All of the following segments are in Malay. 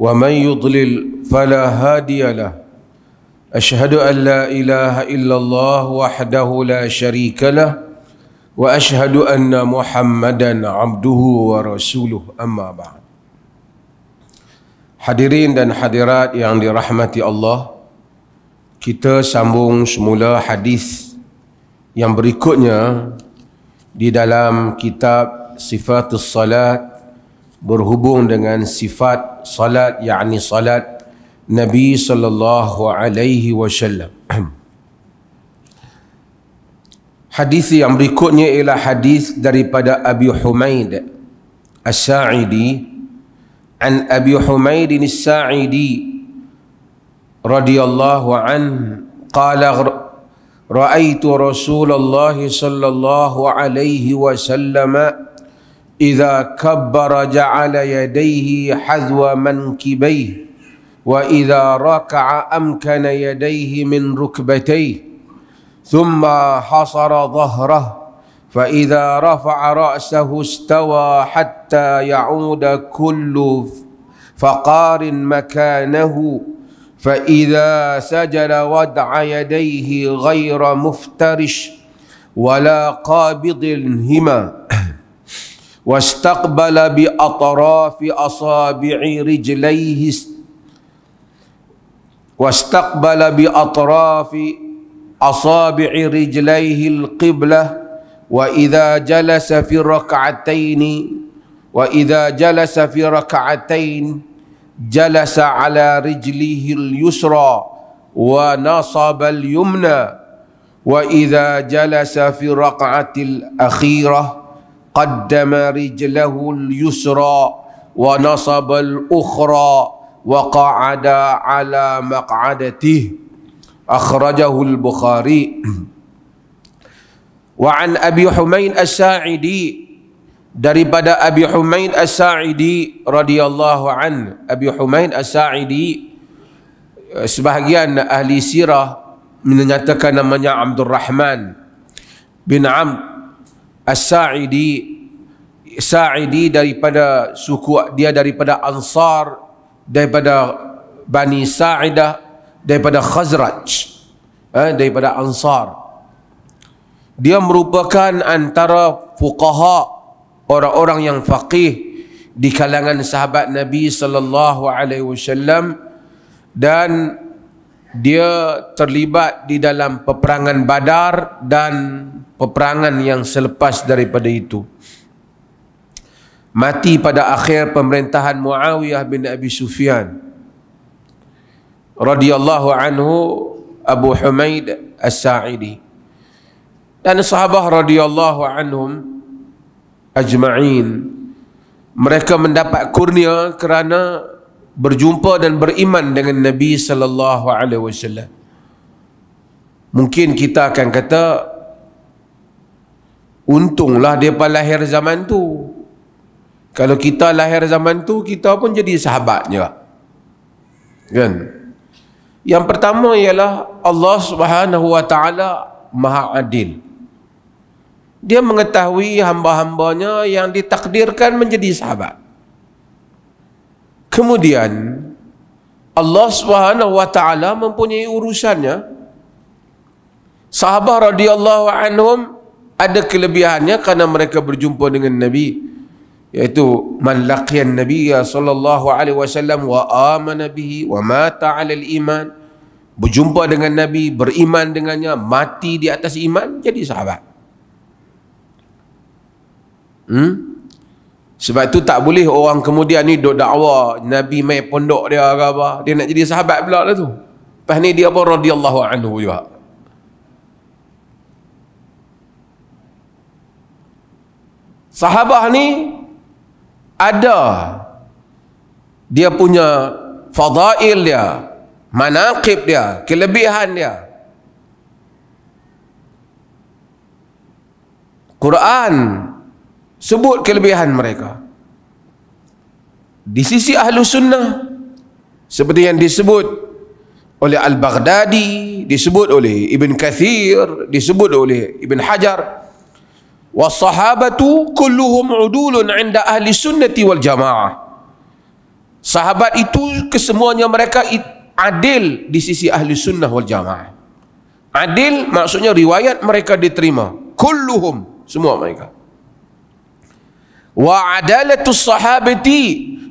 ومن يضلل فلا هادي له اشهد ان لا اله الا الله وحده لا شريك له واشهد ان محمدا عبده ورسوله اما بعد حاضرين dan hadirat yang dirahmati Allah kita sambung semula hadis yang berikutnya di dalam kitab sifatus salat berhubung dengan sifat salat yakni salat Nabi sallallahu alaihi wasallam. Hadis yang berikutnya ialah hadis daripada Abi Humaid As-Sa'idi an Abi Humaid As-Sa'idi radhiyallahu an qala ra'aitu Rasulullah sallallahu alaihi wasallam إذا كبر جعل يديه حذو منكبيه وإذا ركع أمكن يديه من ركبتيه ثم حصر ظهره فإذا رفع رأسه استوى حتى يعود كل فقار مكانه فإذا سجل ودع يديه غير مفترش ولا قابض هما واستقبل بأطراف أصابع رجليه واستقبل بأطراف أصابع رجليه القبلة وإذا جلس في ركعتين وإذا جلس في ركعتين جلس على رجله اليسرى ونصب اليمنى وإذا جلس في الركعة الأخيرة قدم رجله اليسرى ونصب الأخرى وقعد على مقعدته أخرجه البخاري وعن أبي حمين الساعدي daripada Abi Humain As-Sa'idi radhiyallahu an Abi Humain As-Sa'idi sebahagian ahli sirah menyatakan namanya Abdul Rahman bin Amr As-Sa'idi Sa'idi daripada suku dia daripada Ansar daripada Bani Sa'idah daripada Khazraj eh, daripada Ansar dia merupakan antara fuqaha orang-orang yang faqih di kalangan sahabat Nabi sallallahu alaihi wasallam dan dia terlibat di dalam peperangan Badar dan peperangan yang selepas daripada itu. Mati pada akhir pemerintahan Muawiyah bin Abi Sufyan. radhiyallahu anhu Abu Humaid As-Sa'idi. Dan sahabat radhiyallahu anhum ajma'in. Mereka mendapat kurnia kerana berjumpa dan beriman dengan Nabi sallallahu alaihi wasallam. Mungkin kita akan kata untunglah dia lahir zaman tu. Kalau kita lahir zaman tu kita pun jadi sahabatnya. Kan? Yang pertama ialah Allah Subhanahu wa taala Maha Adil. Dia mengetahui hamba-hambanya yang ditakdirkan menjadi sahabat. Kemudian Allah Subhanahu wa taala mempunyai urusannya. Sahabat radhiyallahu anhum ada kelebihannya kerana mereka berjumpa dengan Nabi yaitu man laqiya an-nabi sallallahu alaihi wasallam wa amana bihi wa mata 'ala al-iman berjumpa dengan nabi beriman dengannya mati di atas iman jadi sahabat hmm? Sebab tu tak boleh orang kemudian ni duk dakwa Nabi mai pondok dia ke apa. Dia nak jadi sahabat pula lah tu. Lepas ni dia pun radiyallahu anhu juga. Sahabah ni ada dia punya fadail dia, manaqib dia, kelebihan dia. Quran sebut kelebihan mereka di sisi ahlu sunnah seperti yang disebut oleh Al-Baghdadi disebut oleh Ibn Kathir disebut oleh Ibn Hajar sahabatu kulluhum udulun inda ahli sunnati wal jamaah sahabat itu kesemuanya mereka adil di sisi ahli sunnah wal jamaah adil maksudnya riwayat mereka diterima kulluhum semua mereka wa adalatus sahabati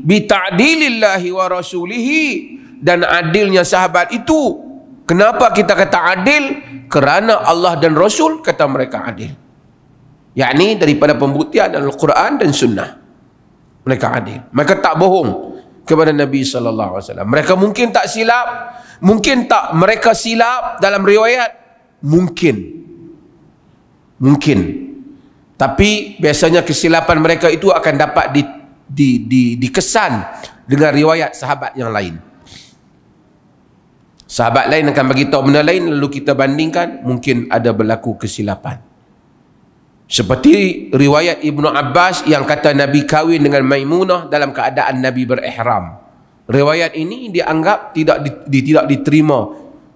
bi ta'dilillahi wa rasulihi dan adilnya sahabat itu kenapa kita kata adil kerana Allah dan Rasul kata mereka adil yakni daripada pembuktian dalam Al-Quran dan Sunnah mereka adil mereka tak bohong kepada Nabi Sallallahu Alaihi Wasallam. mereka mungkin tak silap mungkin tak mereka silap dalam riwayat mungkin mungkin tapi biasanya kesilapan mereka itu akan dapat di, di, di, dikesan dengan riwayat sahabat yang lain sahabat lain akan beritahu benda lain lalu kita bandingkan mungkin ada berlaku kesilapan seperti riwayat Ibnu Abbas yang kata Nabi kahwin dengan Maimunah dalam keadaan Nabi berihram riwayat ini dianggap tidak di, tidak diterima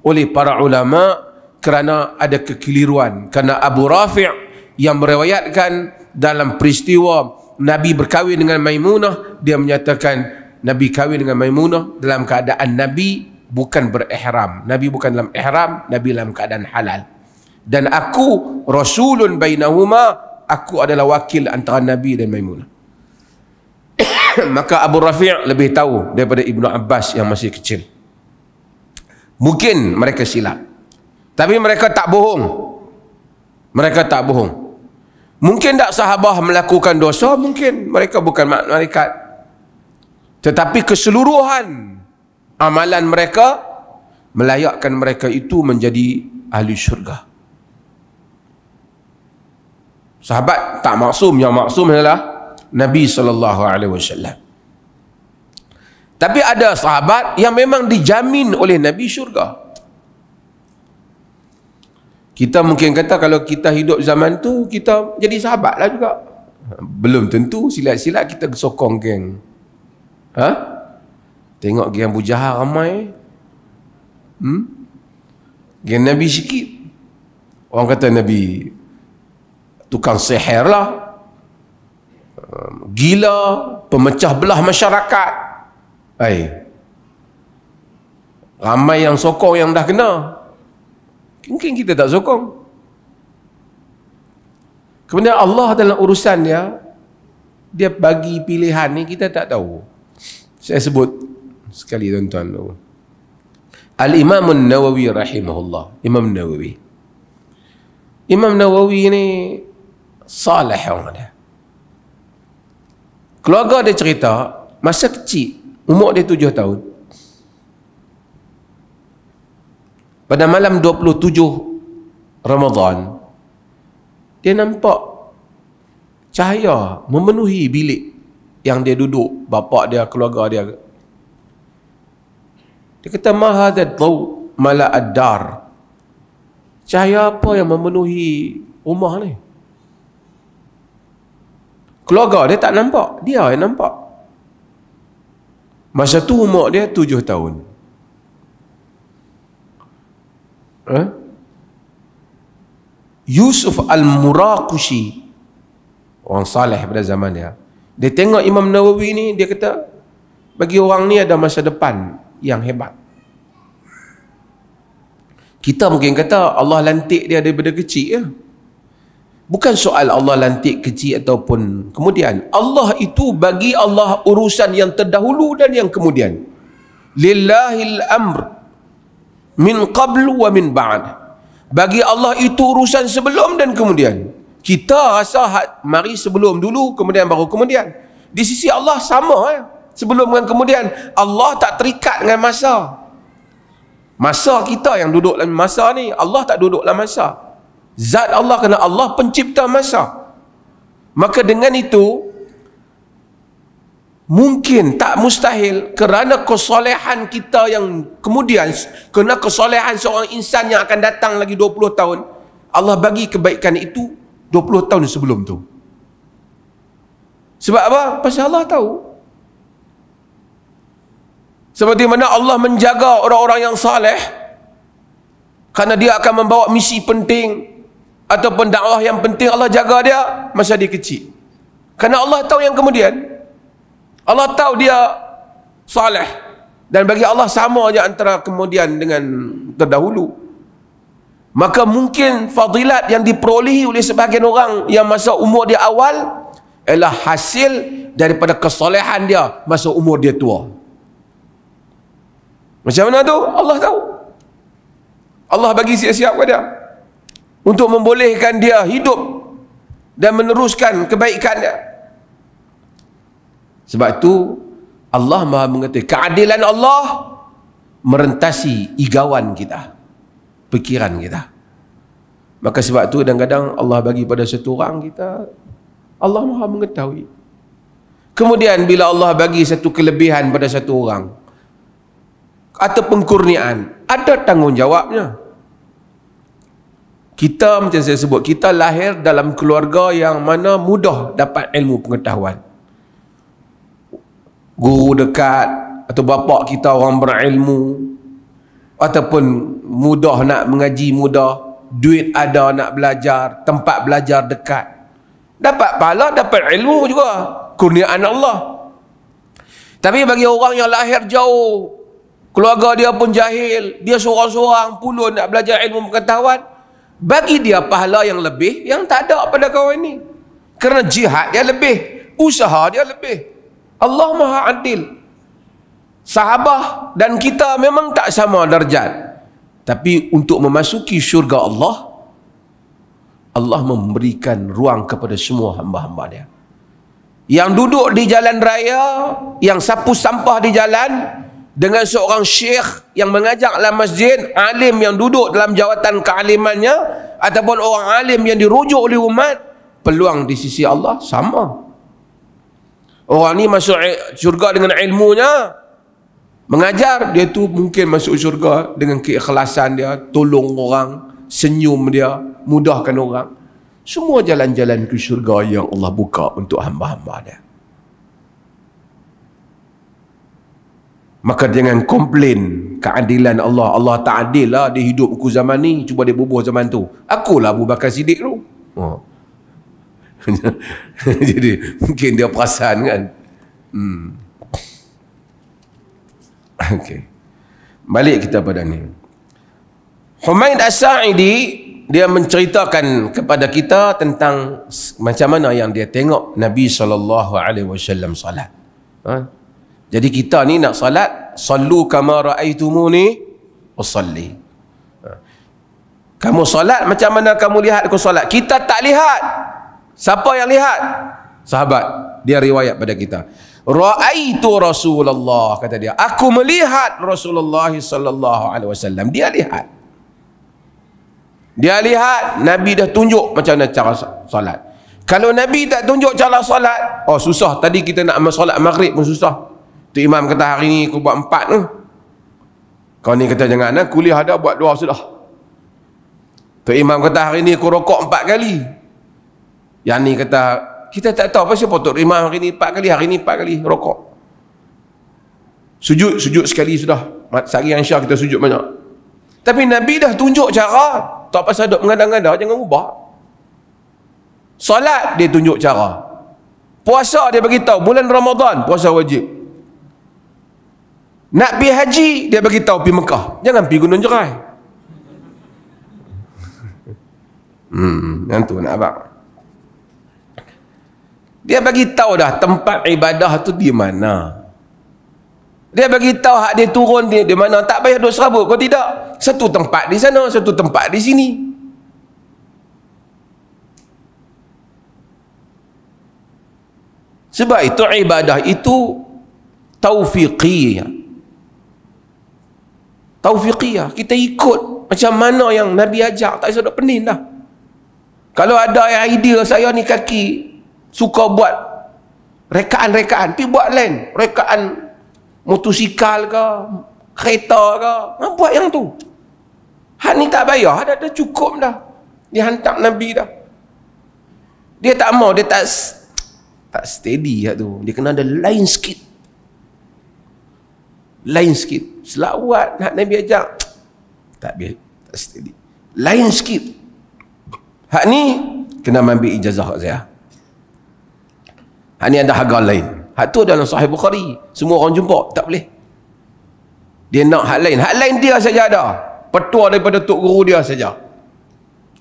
oleh para ulama kerana ada kekeliruan kerana Abu Rafi' yang meriwayatkan dalam peristiwa Nabi berkahwin dengan Maimunah dia menyatakan Nabi kahwin dengan Maimunah dalam keadaan Nabi bukan berihram Nabi bukan dalam ihram Nabi dalam keadaan halal dan aku rasulun bainahuma aku adalah wakil antara Nabi dan Maimunah maka Abu Rafi' lebih tahu daripada Ibnu Abbas yang masih kecil mungkin mereka silap tapi mereka tak bohong mereka tak bohong Mungkin tak sahabah melakukan dosa, mungkin mereka bukan malaikat. Tetapi keseluruhan amalan mereka melayakkan mereka itu menjadi ahli syurga. Sahabat tak maksum, yang maksum adalah Nabi sallallahu alaihi wasallam. Tapi ada sahabat yang memang dijamin oleh Nabi syurga. Kita mungkin kata kalau kita hidup zaman tu kita jadi sahabat lah juga. Belum tentu silat-silat kita sokong geng. Ha? Tengok geng Abu Jahar ramai. Hmm? Geng Nabi sikit. Orang kata Nabi tukang seher lah. Um, gila, pemecah belah masyarakat. Hai. Ramai yang sokong yang dah kenal. Mungkin kita tak sokong. Kemudian Allah dalam urusan dia, dia bagi pilihan ni kita tak tahu. Saya sebut sekali tuan-tuan Al-Imam Nawawi rahimahullah. Imam Nawawi. Imam Nawawi ni salih orang dia. Keluarga dia cerita, masa kecil, umur dia tujuh tahun, pada malam 27 Ramadhan, dia nampak cahaya memenuhi bilik yang dia duduk bapa dia keluarga dia dia kata maha dhaw mala ad cahaya apa yang memenuhi rumah ni keluarga dia tak nampak dia yang nampak masa tu umur dia tujuh tahun eh? Yusuf Al-Muraqushi orang saleh pada zaman dia dia tengok Imam Nawawi ni dia kata bagi orang ni ada masa depan yang hebat kita mungkin kata Allah lantik dia daripada kecil ya bukan soal Allah lantik kecil ataupun kemudian Allah itu bagi Allah urusan yang terdahulu dan yang kemudian lillahil amr min qabl wa min ba'd bagi Allah itu urusan sebelum dan kemudian kita rasa mari sebelum dulu kemudian baru kemudian di sisi Allah sama eh? sebelum dan kemudian Allah tak terikat dengan masa masa kita yang duduk dalam masa ni Allah tak duduk dalam masa zat Allah kena Allah pencipta masa maka dengan itu Mungkin tak mustahil kerana kesolehan kita yang kemudian kena kesolehan seorang insan yang akan datang lagi 20 tahun Allah bagi kebaikan itu 20 tahun sebelum tu. Sebab apa? Pasal Allah tahu. Seperti mana Allah menjaga orang-orang yang saleh kerana dia akan membawa misi penting ataupun dakwah yang penting Allah jaga dia masa dia kecil. Kerana Allah tahu yang kemudian Allah tahu dia soleh dan bagi Allah sama aja antara kemudian dengan terdahulu maka mungkin fadilat yang diperolehi oleh sebahagian orang yang masa umur dia awal ialah hasil daripada kesolehan dia masa umur dia tua macam mana tu Allah tahu Allah bagi siap-siap pada dia untuk membolehkan dia hidup dan meneruskan kebaikan dia sebab itu Allah Maha mengetahui keadilan Allah merentasi igawan kita, pikiran kita. Maka sebab itu kadang-kadang Allah bagi pada satu orang kita Allah Maha mengetahui. Kemudian bila Allah bagi satu kelebihan pada satu orang atau pengkurniaan, ada tanggungjawabnya. Kita macam saya sebut, kita lahir dalam keluarga yang mana mudah dapat ilmu pengetahuan guru dekat atau bapak kita orang berilmu ataupun mudah nak mengaji mudah duit ada nak belajar tempat belajar dekat dapat pahala dapat ilmu juga kurniaan Allah tapi bagi orang yang lahir jauh keluarga dia pun jahil dia seorang-seorang puluh nak belajar ilmu pengetahuan bagi dia pahala yang lebih yang tak ada pada kawan ini kerana jihad dia lebih usaha dia lebih Allah Maha Adil. Sahabah dan kita memang tak sama darjat. Tapi untuk memasuki syurga Allah, Allah memberikan ruang kepada semua hamba-hamba dia. Yang duduk di jalan raya, yang sapu sampah di jalan, dengan seorang syekh yang mengajak dalam masjid, alim yang duduk dalam jawatan kealimannya, ataupun orang alim yang dirujuk oleh umat, peluang di sisi Allah sama. Sama. Orang ni masuk syurga dengan ilmunya. Mengajar dia tu mungkin masuk syurga dengan keikhlasan dia, tolong orang, senyum dia, mudahkan orang. Semua jalan-jalan ke syurga yang Allah buka untuk hamba-hamba dia. Maka jangan komplain keadilan Allah. Allah tak adil lah dia hidup aku zaman ni. Cuba dia bubuh zaman tu. Akulah Abu Bakar Siddiq tu. Oh. Jadi mungkin dia perasan kan. Hmm. Okey. Balik kita pada ni. Humaid As-Sa'idi dia menceritakan kepada kita tentang macam mana yang dia tengok Nabi sallallahu alaihi wasallam salat. Ha? Jadi kita ni nak salat, sallu kama raaitumuni usalli. Ha. Kamu salat macam mana kamu lihat aku salat? Kita tak lihat. Siapa yang lihat? Sahabat. Dia riwayat pada kita. Ra'aitu Rasulullah kata dia. Aku melihat Rasulullah sallallahu alaihi wasallam. Dia lihat. Dia lihat Nabi dah tunjuk macam mana cara solat. Kalau Nabi tak tunjuk cara solat, oh susah tadi kita nak solat Maghrib pun susah. Tu imam kata hari ni aku buat empat tu. Kau ni kata jangan eh. kuliah ada buat dua sudah. Tu imam kata hari ni aku rokok empat kali. Yang ni kata, kita tak tahu apa siapa Tok Rimah hari ni empat kali, hari ni empat kali rokok. Sujud, sujud sekali sudah. Sehari yang syah kita sujud banyak. Tapi Nabi dah tunjuk cara. Tak pasal duk mengadang-adang, jangan ubah. Salat dia tunjuk cara. Puasa dia bagi tahu bulan Ramadan puasa wajib. Nak pergi haji dia bagi tahu pergi Mekah. Jangan pergi Gunung Jerai. Hmm, yang nak abang. Dia bagi tahu dah tempat ibadah tu di mana. Dia bagi tahu hak dia turun dia di mana tak payah duk serabut kau tidak. Satu tempat di sana, satu tempat di sini. Sebab itu ibadah itu taufiqiyah. Taufiqiyah, kita ikut macam mana yang Nabi ajak, tak usah duk pening dah. Kalau ada idea saya ni kaki suka buat rekaan-rekaan pi buat lain rekaan motosikal ke kereta ke ha, buat yang tu hak ni tak bayar dah, dah cukup dah dihantar Nabi dah dia tak mau dia tak tak steady hak tu dia kena ada lain sikit lain sikit selawat hak Nabi ajak tak biar tak steady lain sikit hak ni kena ambil ijazah kat saya Hak ni ada harga lain. Hak tu dalam sahih Bukhari. Semua orang jumpa. Tak boleh. Dia nak hak lain. Hak lain dia saja ada. Petua daripada tok guru dia saja.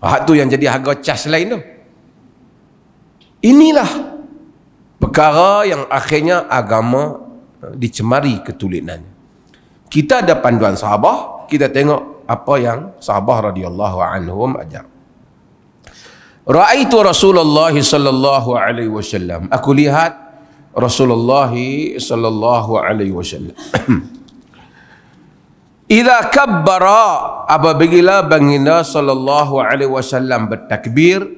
Hak tu yang jadi harga cas lain tu. Inilah perkara yang akhirnya agama eh, dicemari ketulinannya. Kita ada panduan sahabah, kita tengok apa yang sahabah radhiyallahu anhum ajar. Ra'aitu Rasulullah sallallahu alaihi wasallam. Aku lihat Rasulullah sallallahu alaihi wasallam. Idza kabbara Bila baginda sallallahu alaihi wasallam bertakbir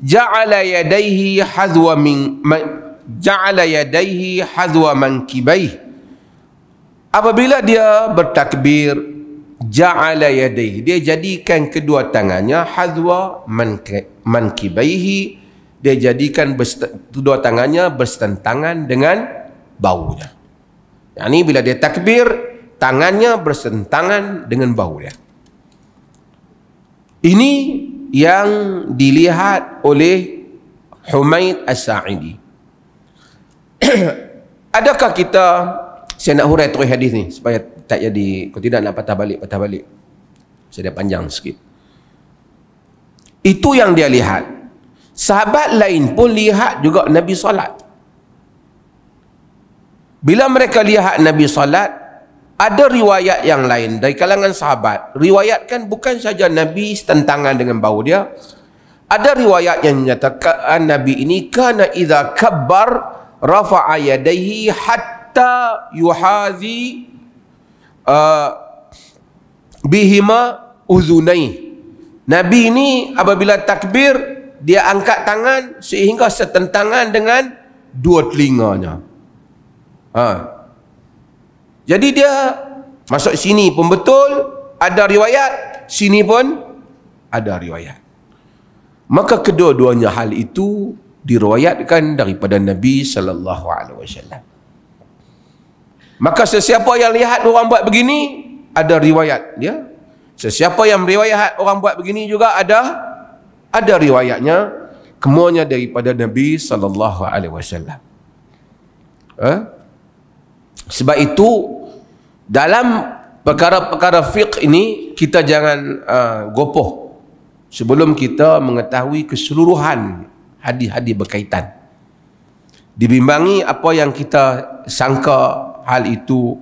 ja'ala yadayhi hadwa min ja'ala yadayhi hadwa mankibaihi apabila dia bertakbir ja'ala yadayhi dia jadikan kedua tangannya hazwa mankibaihi dia jadikan kedua tangannya bersentangan dengan baunya Ini bila dia takbir tangannya bersentangan dengan baunya ini yang dilihat oleh Humaid As-Sa'idi adakah kita saya nak hurai terus hadis ni supaya tak jadi kalau tidak nak patah balik patah balik. Saya dah panjang sikit. Itu yang dia lihat. Sahabat lain pun lihat juga Nabi solat. Bila mereka lihat Nabi solat, ada riwayat yang lain dari kalangan sahabat. Riwayat kan bukan saja Nabi tentangan dengan bau dia. Ada riwayat yang menyatakan Nabi ini kana idza kabbar rafa'a yadayhi hatta hatta yuhazi uh, bihima uzunai nabi ni apabila takbir dia angkat tangan sehingga setentangan dengan dua telinganya ha. jadi dia masuk sini pun betul ada riwayat sini pun ada riwayat maka kedua-duanya hal itu diriwayatkan daripada nabi sallallahu alaihi wasallam Maka sesiapa yang lihat orang buat begini ada riwayat ya. Sesiapa yang meriwayat orang buat begini juga ada ada riwayatnya kemuanya daripada Nabi sallallahu alaihi wasallam. Ha? Sebab itu dalam perkara-perkara fiqh ini kita jangan uh, gopoh sebelum kita mengetahui keseluruhan hadis-hadis berkaitan. Dibimbangi apa yang kita sangka hal itu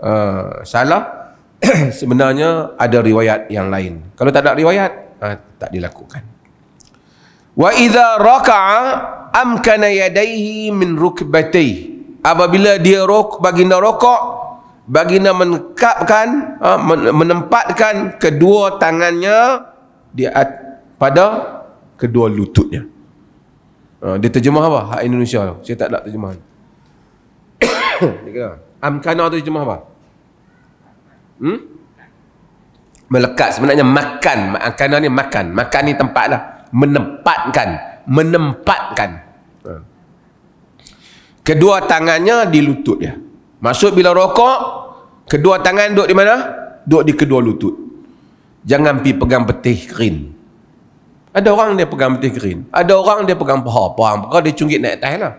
uh, salah sebenarnya ada riwayat yang lain kalau tak ada riwayat uh, tak dilakukan wa idza raka'a amkana yadayhi min rukbatay apabila dia rok baginda rokok baginda menekapkan uh, ah, menempatkan kedua tangannya di pada kedua lututnya uh, dia terjemah apa hak Indonesia saya tak ada terjemahan dia kata, amkana tu jemaah apa? Hmm? Melekat sebenarnya makan, amkana ni makan, makan ni tempat lah. Menempatkan, menempatkan. Ha. Kedua tangannya di lutut dia. Maksud bila rokok, kedua tangan duduk di mana? Duduk di kedua lutut. Jangan pi pegang petih kerin. Ada orang dia pegang petih kerin. Ada orang dia pegang paha. Paha dia cungkit naik atas lah.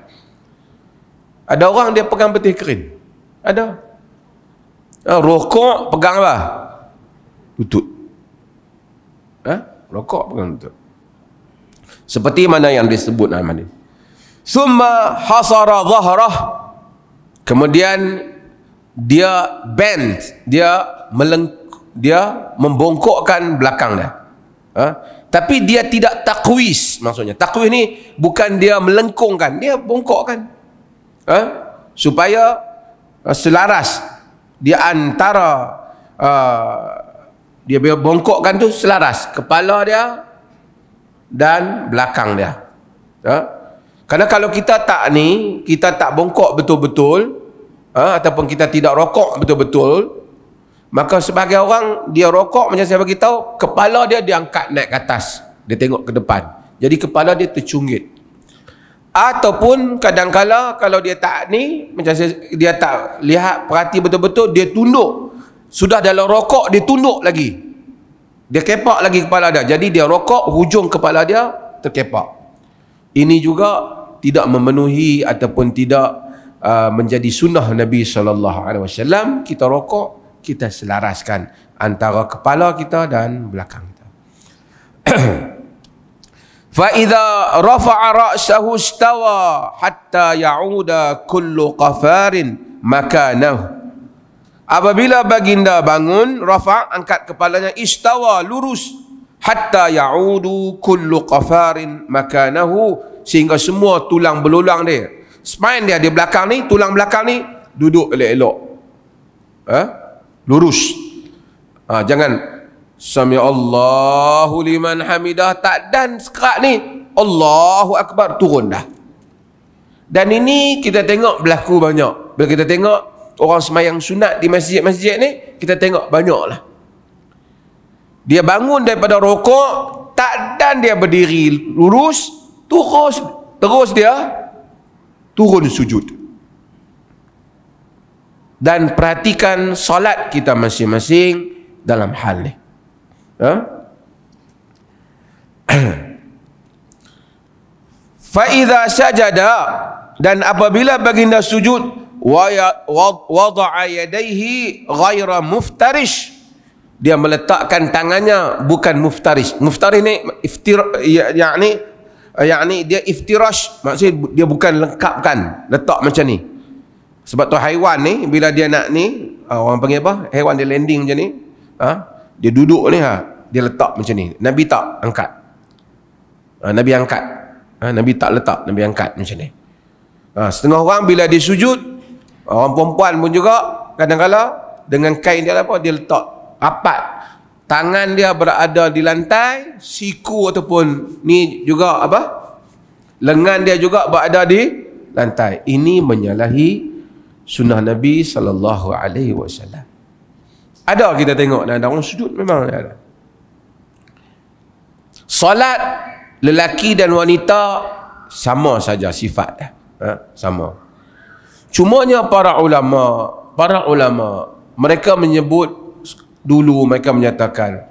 Ada orang dia pegang peti kering. Ada. Ha, rokok pegang apa? Lutut. Ha? Rokok pegang lutut. Seperti mana yang disebut dalam hadis. Summa hasara zahrah. Kemudian dia bent, dia meleng dia membongkokkan belakang dia. Ha? Tapi dia tidak takwis maksudnya. Takwis ni bukan dia melengkungkan, dia bongkokkan eh, supaya eh, selaras di antara uh, dia bongkokkan tu selaras kepala dia dan belakang dia. Eh? Karena kalau kita tak ni, kita tak bongkok betul-betul eh, ataupun kita tidak rokok betul-betul, maka sebagai orang dia rokok macam saya bagi kepala dia diangkat naik ke atas, dia tengok ke depan. Jadi kepala dia tercungit ataupun kadang-kala kalau dia tak ni macam dia tak lihat perhati betul-betul dia tunduk sudah dalam rokok dia tunduk lagi dia kepak lagi kepala dia jadi dia rokok hujung kepala dia terkepak ini juga tidak memenuhi ataupun tidak uh, menjadi sunnah Nabi SAW kita rokok kita selaraskan antara kepala kita dan belakang kita فَإِذَا رَفَعَ رَأْسَهُ istawa, hatta yauda كُلُّ qafarin مَكَانَهُ Apabila baginda bangun, rafa' angkat kepalanya, istawa lurus. Hatta ya'udu kullu qafarin makanahu. Sehingga semua tulang belulang dia. Spine dia di belakang ni, tulang belakang ni, duduk elok-elok. Ha? Lurus. Ha, jangan Sami Allahu liman hamidah tak dan sekarang ni Allahu akbar turun dah. Dan ini kita tengok berlaku banyak. Bila kita tengok orang semayang sunat di masjid-masjid ni, kita tengok banyak lah. Dia bangun daripada rokok, tak dan dia berdiri lurus, terus terus dia turun sujud. Dan perhatikan solat kita masing-masing dalam hal ini. Ya? Ha? Fa idza sajada dan apabila baginda sujud wa ya, wada'a yadayhi ghaira muftarish dia meletakkan tangannya bukan muftarish muftarish ni iftir yakni yakni dia iftirash maksud dia bukan lengkapkan letak macam ni sebab tu haiwan ni bila dia nak ni ah, orang panggil apa haiwan dia landing macam ni ha? Dia duduk ni ha, dia letak macam ni. Nabi tak angkat. Ha, Nabi angkat. Ha, Nabi tak letak, Nabi angkat macam ni. Ha, setengah orang bila dia sujud, orang perempuan pun juga kadang-kadang dengan kain dia lah apa dia letak rapat. Tangan dia berada di lantai, siku ataupun ni juga apa? Lengan dia juga berada di lantai. Ini menyalahi sunnah Nabi sallallahu alaihi wasallam. Ada kita tengok dalam orang sujud memang ada. Solat lelaki dan wanita sama saja sifat dia. Ha? Sama. Cumanya para ulama, para ulama mereka menyebut dulu mereka menyatakan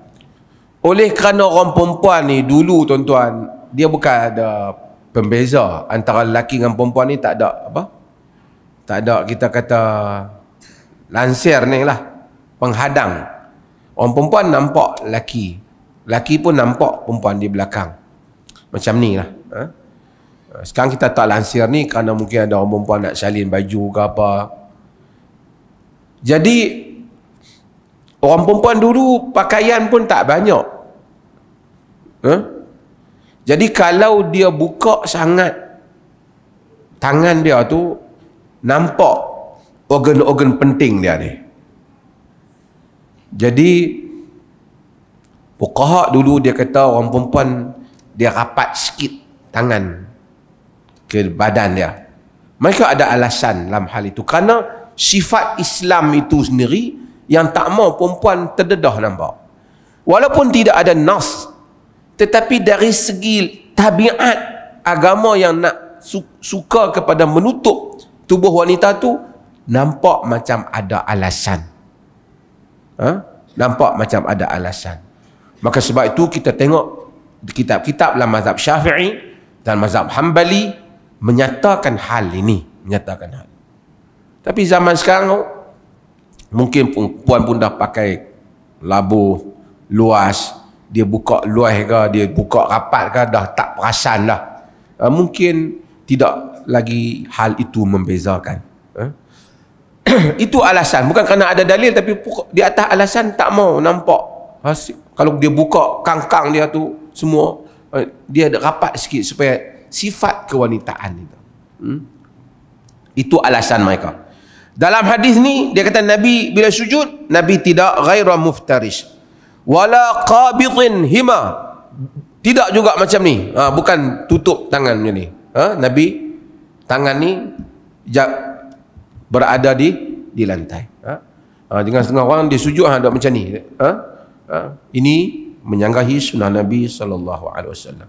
oleh kerana orang perempuan ni dulu tuan-tuan dia bukan ada pembeza antara lelaki dengan perempuan ni tak ada apa tak ada kita kata lansir ni lah penghadang orang perempuan nampak laki, laki pun nampak perempuan di belakang macam ni lah ha? ha? sekarang kita tak lansir ni kerana mungkin ada orang perempuan nak salin baju ke apa jadi orang perempuan dulu pakaian pun tak banyak ha? jadi kalau dia buka sangat tangan dia tu nampak organ-organ penting dia ni jadi fuqaha dulu dia kata orang perempuan dia rapat sikit tangan ke badan dia. Mereka ada alasan dalam hal itu kerana sifat Islam itu sendiri yang tak mau perempuan terdedah nampak. Walaupun tidak ada nas tetapi dari segi tabiat agama yang nak su- suka kepada menutup tubuh wanita tu nampak macam ada alasan ha? nampak macam ada alasan maka sebab itu kita tengok kitab-kitab dalam mazhab syafi'i dan mazhab hambali menyatakan hal ini menyatakan hal tapi zaman sekarang oh, mungkin puan pun dah pakai labu luas dia buka luas ke dia buka rapat ke dah tak perasan lah. Ha, mungkin tidak lagi hal itu membezakan eh? itu alasan bukan kerana ada dalil tapi di atas alasan tak mau nampak Asyik. kalau dia buka kangkang dia tu semua eh, dia rapat sikit supaya sifat kewanitaan itu hmm? itu alasan mereka dalam hadis ni dia kata nabi bila sujud nabi tidak ghaira muftarish wala qabidin hima tidak juga macam ni ha, bukan tutup tangan macam ni ha, nabi tangan ni jap, berada di di lantai. Ha? Ha, dengan setengah orang dia sujud ha, macam ni. Ha? Ha? Ini menyanggahi sunnah Nabi sallallahu alaihi wasallam.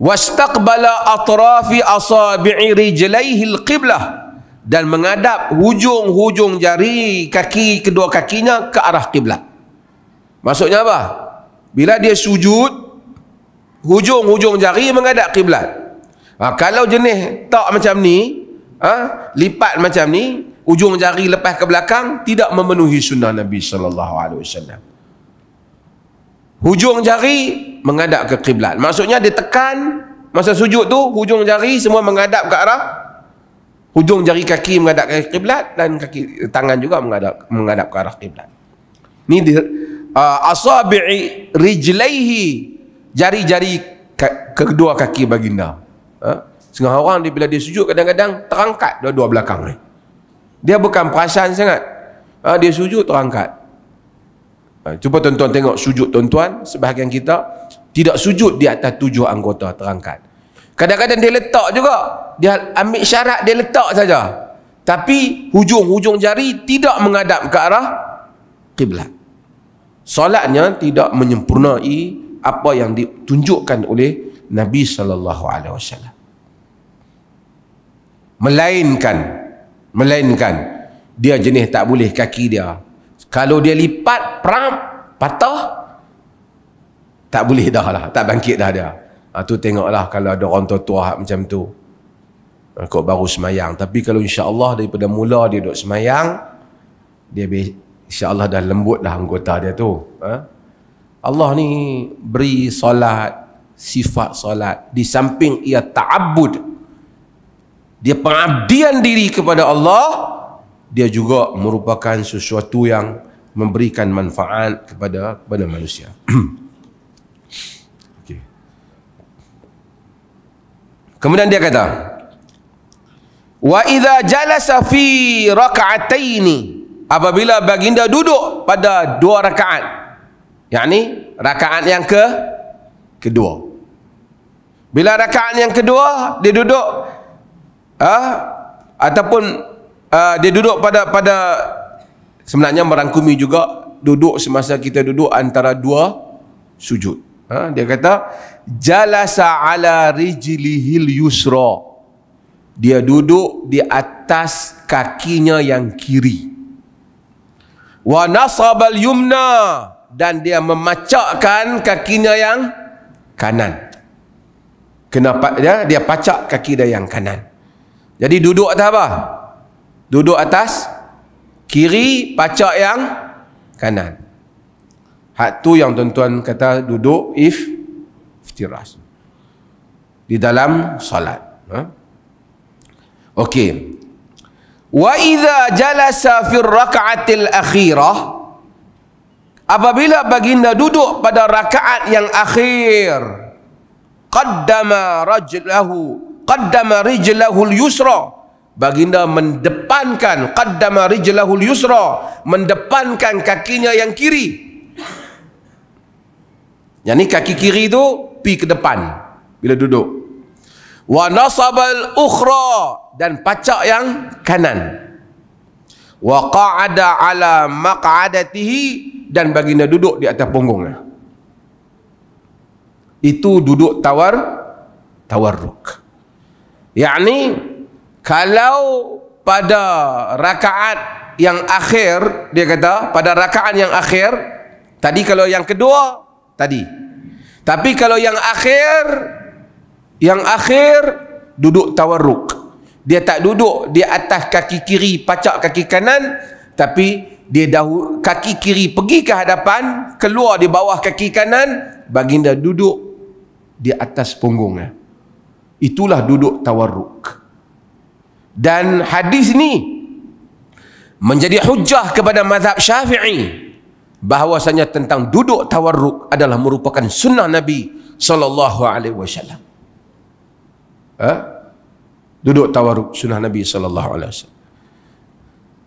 Wastaqbala atrafi asabi'i rijlaihi al-qiblah dan menghadap hujung-hujung jari kaki kedua kakinya ke arah kiblat. Maksudnya apa? Bila dia sujud hujung-hujung jari menghadap kiblat. Ha, kalau jenis tak macam ni, ha? lipat macam ni ujung jari lepas ke belakang tidak memenuhi sunnah Nabi sallallahu alaihi wasallam hujung jari mengadap ke kiblat maksudnya dia tekan masa sujud tu hujung jari semua mengadap ke arah hujung jari kaki mengadap ke kiblat dan kaki tangan juga mengadap mengadap ke arah kiblat ni uh, asabi'i rijlaihi jari-jari kedua kaki baginda ha? Setengah orang dia, bila dia sujud kadang-kadang terangkat dua, dua belakang ni. Dia bukan perasan sangat. Ha, dia sujud terangkat. Ha, cuba tuan-tuan tengok sujud tuan-tuan sebahagian kita tidak sujud di atas tujuh anggota terangkat. Kadang-kadang dia letak juga. Dia ambil syarat dia letak saja. Tapi hujung-hujung jari tidak mengadap ke arah kiblat. Solatnya tidak menyempurnai apa yang ditunjukkan oleh Nabi sallallahu alaihi wasallam melainkan melainkan dia jenis tak boleh kaki dia kalau dia lipat pram patah tak boleh dah lah tak bangkit dah dia ha, tu tengoklah kalau ada orang tua-tua macam tu ah, kau baru semayang tapi kalau Insya insyaAllah daripada mula dia duduk semayang dia Insya Allah dah lembut dah anggota dia tu ha? Allah ni beri solat sifat solat di samping ia ta'abud dia pengabdian diri kepada Allah dia juga merupakan sesuatu yang memberikan manfaat kepada kepada manusia okay. kemudian dia kata wa idza jalasa fi raka'ataini apabila baginda duduk pada dua rakaat yakni rakaat yang ke kedua bila rakaat yang kedua dia duduk ah ha? ataupun uh, dia duduk pada pada sebenarnya merangkumi juga duduk semasa kita duduk antara dua sujud. Ha? dia kata jalasa ala rijlihi yusra. Dia duduk di atas kakinya yang kiri. Wa nasaba yumna dan dia memacakkan kakinya yang kanan. Kenapa dia ya, dia pacak kaki dia yang kanan. Jadi duduk atas apa? Duduk atas kiri pacak yang kanan. Hak tu yang tuan-tuan kata duduk if iftiras. Di dalam solat. Ha? Okey. Wa idza jalasa fir rakaatil akhirah Apabila baginda duduk pada rakaat yang akhir qaddama rajlahu qaddama rijlahu al-yusra baginda mendepankan qaddama rijlahu al-yusra mendepankan kakinya yang kiri yakni kaki kiri itu pi ke depan bila duduk wa nasabal ukhra dan pacak yang kanan wa qa'ada ala maq'adatihi dan baginda duduk di atas punggungnya itu duduk tawar tawarruk Yakni kalau pada rakaat yang akhir dia kata pada rakaat yang akhir tadi kalau yang kedua tadi. Tapi kalau yang akhir yang akhir duduk tawarruk. Dia tak duduk di atas kaki kiri pacak kaki kanan tapi dia dahu, kaki kiri pergi ke hadapan keluar di bawah kaki kanan baginda duduk di atas punggungnya. Eh itulah duduk tawarruk dan hadis ni menjadi hujah kepada mazhab syafi'i bahawasanya tentang duduk tawarruk adalah merupakan sunnah Nabi saw. alaihi ha? Duduk tawarruk sunnah Nabi saw.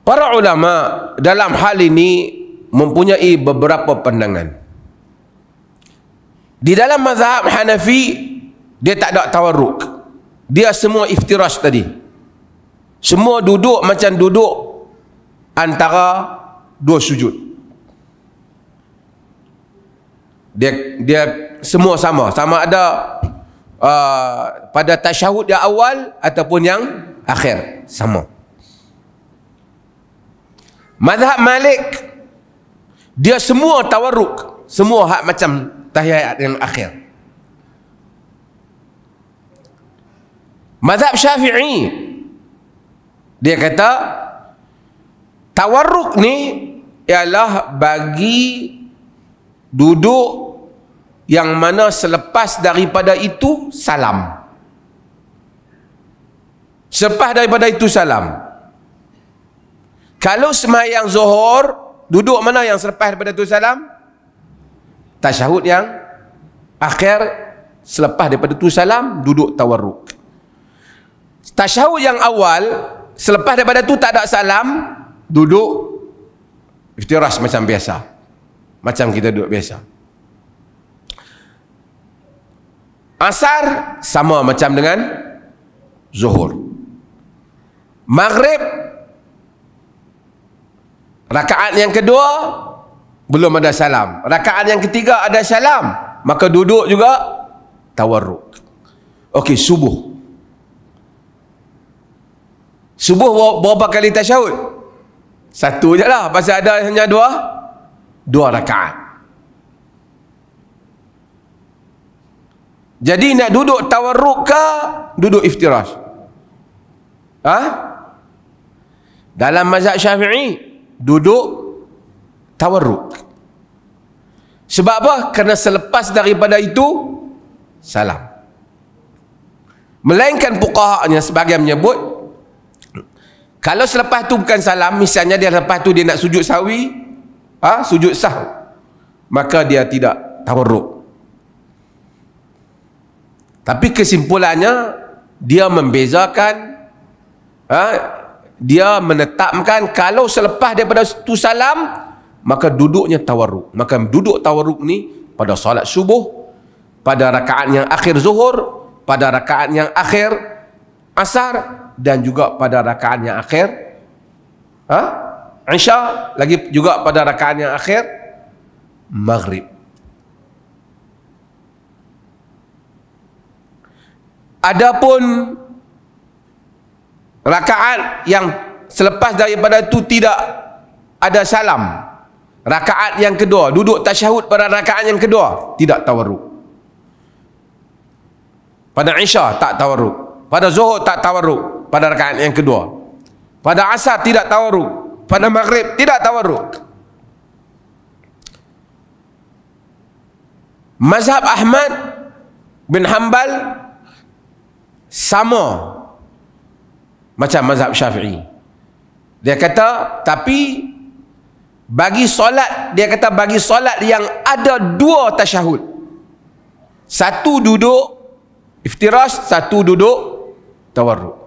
Para ulama dalam hal ini mempunyai beberapa pandangan. Di dalam mazhab Hanafi dia tak ada tawarruk dia semua iftirash tadi semua duduk macam duduk antara dua sujud dia dia semua sama sama ada uh, pada tasyahud yang awal ataupun yang akhir sama Madhab malik dia semua tawarruk semua hak macam tahiyat yang akhir Madhab syafi'i. Dia kata, tawarruk ni ialah bagi duduk yang mana selepas daripada itu salam. Selepas daripada itu salam. Kalau semayang zuhur, duduk mana yang selepas daripada itu salam? Tasyahud yang akhir selepas daripada itu salam, duduk tawarruk tasyahud yang awal selepas daripada tu tak ada salam duduk iftiras macam biasa macam kita duduk biasa asar sama macam dengan zuhur maghrib rakaat yang kedua belum ada salam rakaat yang ketiga ada salam maka duduk juga tawarruk okey subuh Subuh berapa kali tasyahud? Satu je lah. Pasal ada hanya dua. Dua rakaat. Jadi nak duduk tawarruk ke duduk iftirash? Ha? Dalam mazhab syafi'i, duduk tawarruk. Sebab apa? Kerana selepas daripada itu, salam. Melainkan pukahaknya sebagai menyebut, kalau selepas tu bukan salam, misalnya dia selepas tu dia nak sujud sawi, ha, sujud sah, maka dia tidak tawarruk. Tapi kesimpulannya, dia membezakan, ha, dia menetapkan kalau selepas daripada tu salam, maka duduknya tawarruk. Maka duduk tawarruk ni pada solat subuh, pada rakaat yang akhir zuhur, pada rakaat yang akhir asar, dan juga pada rakaat yang akhir ha? Isya lagi juga pada rakaat yang akhir Maghrib Adapun rakaat yang selepas daripada itu tidak ada salam. Rakaat yang kedua, duduk tasyahud pada rakaat yang kedua, tidak tawarruk. Pada Isya tak tawarruk. Pada Zuhur tak tawarruk pada rakaat yang kedua. Pada asar tidak tawaruk. Pada maghrib tidak tawaruk. Mazhab Ahmad bin Hanbal sama macam mazhab Syafi'i. Dia kata, tapi bagi solat, dia kata bagi solat yang ada dua tasyahud, Satu duduk iftirash, satu duduk tawarruk.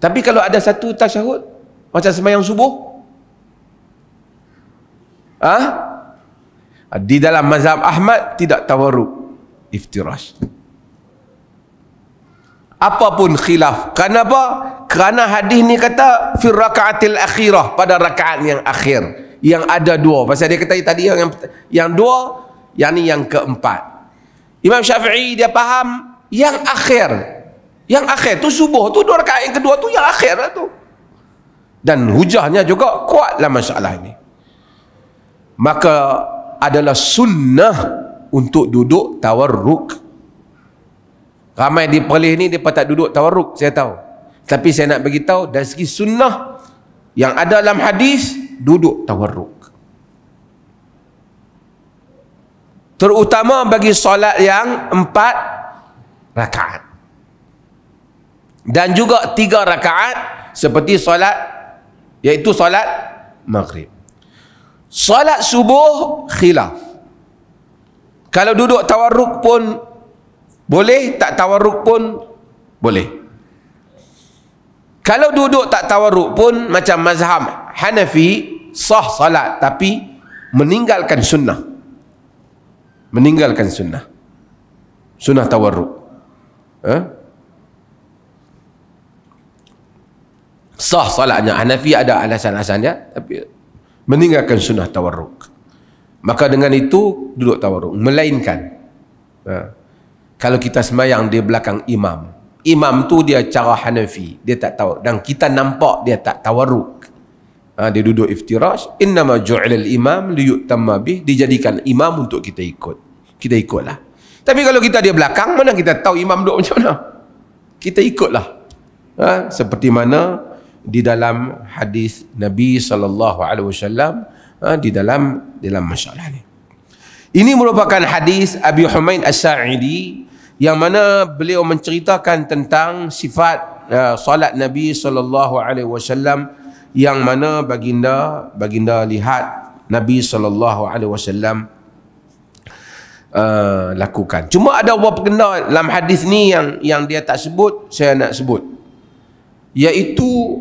Tapi kalau ada satu tasyahud macam sembahyang subuh. Ah? Ha? Di dalam mazhab Ahmad tidak tawarruk iftirash. Apapun khilaf. Kenapa? Kerana hadis ni kata fir rakaatil akhirah pada rakaat yang akhir yang ada dua. Pasal dia kata tadi yang yang dua, yang ni yang keempat. Imam Syafi'i dia faham yang akhir yang akhir tu subuh tu dua rakaat yang kedua tu yang akhir lah tu. Dan hujahnya juga kuatlah masalah ini. Maka adalah sunnah untuk duduk tawarruk. Ramai di Perlis ni depa tak duduk tawarruk, saya tahu. Tapi saya nak bagi tahu dari segi sunnah yang ada dalam hadis duduk tawarruk. Terutama bagi solat yang empat rakaat dan juga tiga rakaat seperti solat iaitu solat maghrib solat subuh khilaf kalau duduk tawarruk pun boleh tak tawarruk pun boleh kalau duduk tak tawarruk pun macam mazhab Hanafi sah solat tapi meninggalkan sunnah meninggalkan sunnah sunnah tawarruk eh? sah salatnya Hanafi ada alasan-alasannya tapi meninggalkan sunnah tawarruk maka dengan itu duduk tawarruk melainkan ha. kalau kita semayang di belakang imam imam tu dia cara Hanafi dia tak tahu dan kita nampak dia tak tawarruk ha. dia duduk iftirash innama ju'ilal imam liyuktamma bih dijadikan imam untuk kita ikut kita ikutlah tapi kalau kita di belakang mana kita tahu imam duduk macam mana kita ikutlah ha. seperti mana di dalam hadis Nabi sallallahu alaihi wasallam ha, di dalam dalam masalah ini. Ini merupakan hadis Abi Humaid As-Sa'idi yang mana beliau menceritakan tentang sifat uh, ha, solat Nabi sallallahu alaihi wasallam yang mana baginda baginda lihat Nabi sallallahu alaihi wasallam ha, lakukan. Cuma ada beberapa kena dalam hadis ni yang yang dia tak sebut, saya nak sebut. Yaitu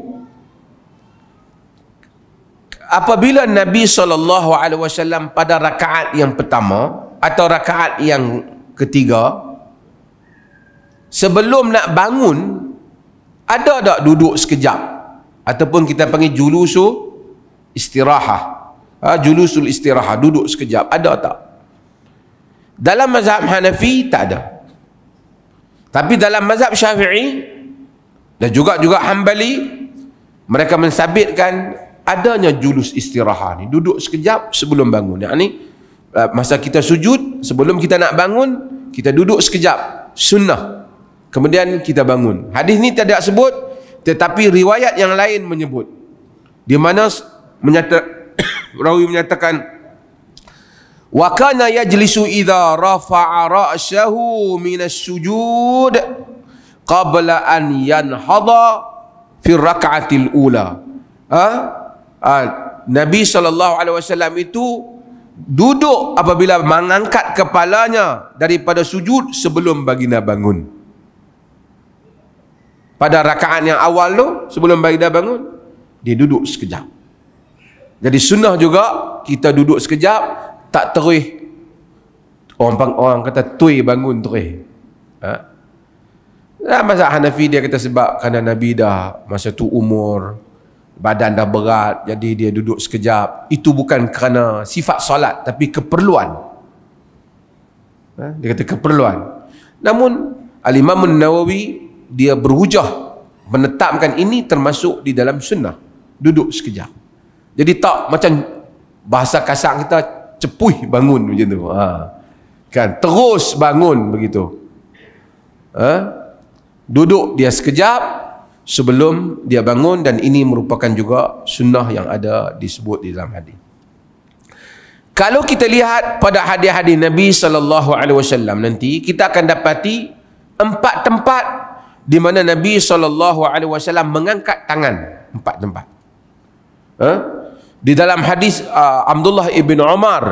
apabila Nabi saw pada rakaat yang pertama atau rakaat yang ketiga sebelum nak bangun ada tak duduk sekejap ataupun kita panggil julusu istirahah ha, julusul istirahah duduk sekejap ada tak dalam mazhab Hanafi tak ada tapi dalam mazhab Syafi'i dan juga juga hambali mereka mensabitkan adanya julus istirahat ni duduk sekejap sebelum bangun yakni eh, masa kita sujud sebelum kita nak bangun kita duduk sekejap sunnah kemudian kita bangun hadis ni tidak sebut tetapi riwayat yang lain menyebut di mana menyata rawi menyatakan wa kana yajlisu idza rafa'a ra'sahu minas sujud qabla an yanhadha fi rak'atil ula ha? ha? Nabi sallallahu alaihi wasallam itu duduk apabila mengangkat kepalanya daripada sujud sebelum baginda bangun pada rakaat yang awal tu sebelum baginda bangun dia duduk sekejap jadi sunnah juga kita duduk sekejap tak terih orang orang kata tui bangun terih ha? Nah, masa Hanafi dia kata sebab kerana Nabi dah masa tu umur badan dah berat jadi dia duduk sekejap itu bukan kerana sifat solat tapi keperluan ha? dia kata keperluan namun Al-Imam Nawawi dia berhujah menetapkan ini termasuk di dalam sunnah duduk sekejap jadi tak macam bahasa kasar kita cepuih bangun macam tu ha. kan terus bangun begitu ha? duduk dia sekejap sebelum dia bangun dan ini merupakan juga sunnah yang ada disebut di dalam hadis. Kalau kita lihat pada hadis-hadis Nabi sallallahu alaihi wasallam nanti kita akan dapati empat tempat di mana Nabi sallallahu alaihi wasallam mengangkat tangan empat tempat. Eh? Di dalam hadis uh, Abdullah ibn Umar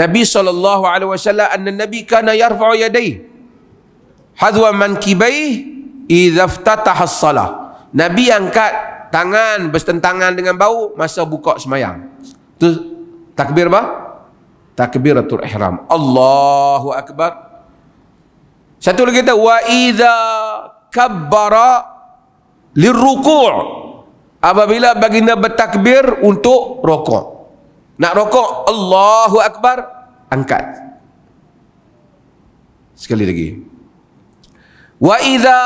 Nabi sallallahu alaihi wasallam an Nabi kana yarfa'u yadayhi hadwa mankibaihi idzaftatahas salah. Nabi angkat tangan bertentangan dengan bau masa buka semayang. Itu takbir apa? Takbiratul ihram. Allahu akbar. Satu lagi kata wa idza kabbara lirruku' apabila baginda bertakbir untuk rokok. Nak rokok Allahu akbar angkat. Sekali lagi wa idza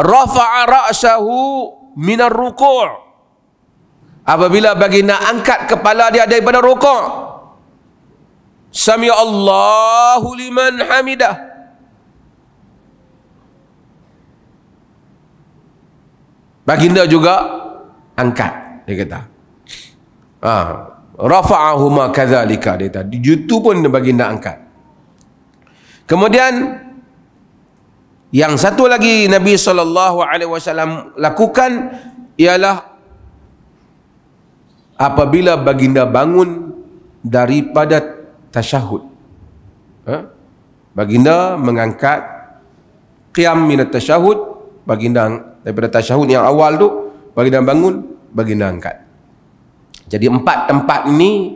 rafa'a ra'sahu min ar-ruku' apabila baginda angkat kepala dia daripada rukuk sami Allahu liman hamidah baginda juga angkat dia kata ha rafa'ahuma kadzalika dia kata itu pun baginda angkat kemudian yang satu lagi Nabi saw lakukan ialah apabila baginda bangun daripada tasyahud. Ha? Baginda mengangkat qiyam minat tasyahud baginda daripada tasyahud yang awal tu baginda bangun baginda angkat. Jadi empat tempat ini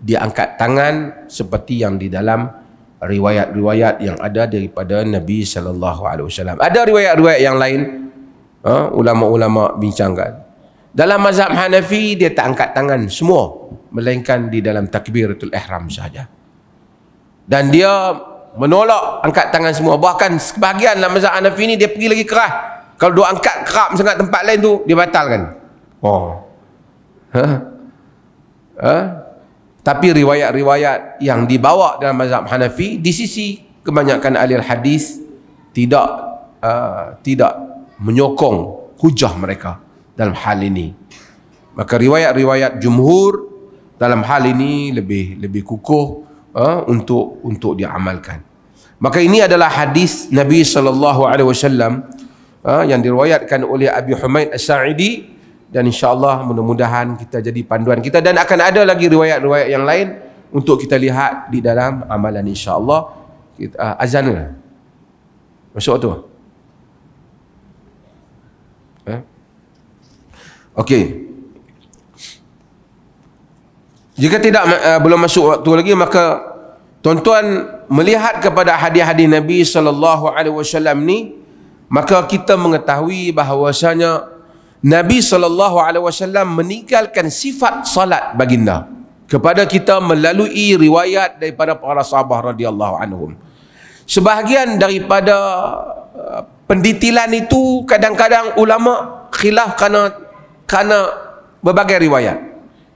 dia angkat tangan seperti yang di dalam riwayat-riwayat yang ada daripada Nabi sallallahu alaihi wasallam. Ada riwayat-riwayat yang lain ha, ulama-ulama bincangkan. Dalam mazhab Hanafi dia tak angkat tangan semua melainkan di dalam takbiratul ihram saja. Dan dia menolak angkat tangan semua. Bahkan sebahagian dalam mazhab Hanafi ni dia pergi lagi keras. Kalau dua angkat kerap sangat tempat lain tu dia batalkan. Oh. Ha. Ha. Tapi riwayat-riwayat yang dibawa dalam mazhab Hanafi di sisi kebanyakan ahli hadis tidak uh, tidak menyokong hujah mereka dalam hal ini. Maka riwayat-riwayat jumhur dalam hal ini lebih lebih kukuh uh, untuk untuk diamalkan. Maka ini adalah hadis Nabi sallallahu alaihi wasallam uh, yang diriwayatkan oleh Abi Humaid As-Sa'idi dan insyaallah mudah-mudahan kita jadi panduan kita dan akan ada lagi riwayat-riwayat yang lain untuk kita lihat di dalam amalan insyaallah kita uh, azan masuk waktu eh? okey jika tidak uh, belum masuk waktu lagi maka tuan-tuan melihat kepada hadiah-hadiah Nabi sallallahu alaihi wasallam ni maka kita mengetahui bahawasanya Nabi saw meninggalkan sifat salat baginda kepada kita melalui riwayat daripada para sahabat radhiyallahu anhum. Sebahagian daripada uh, penditilan itu kadang-kadang ulama khilaf kerana kerana berbagai riwayat.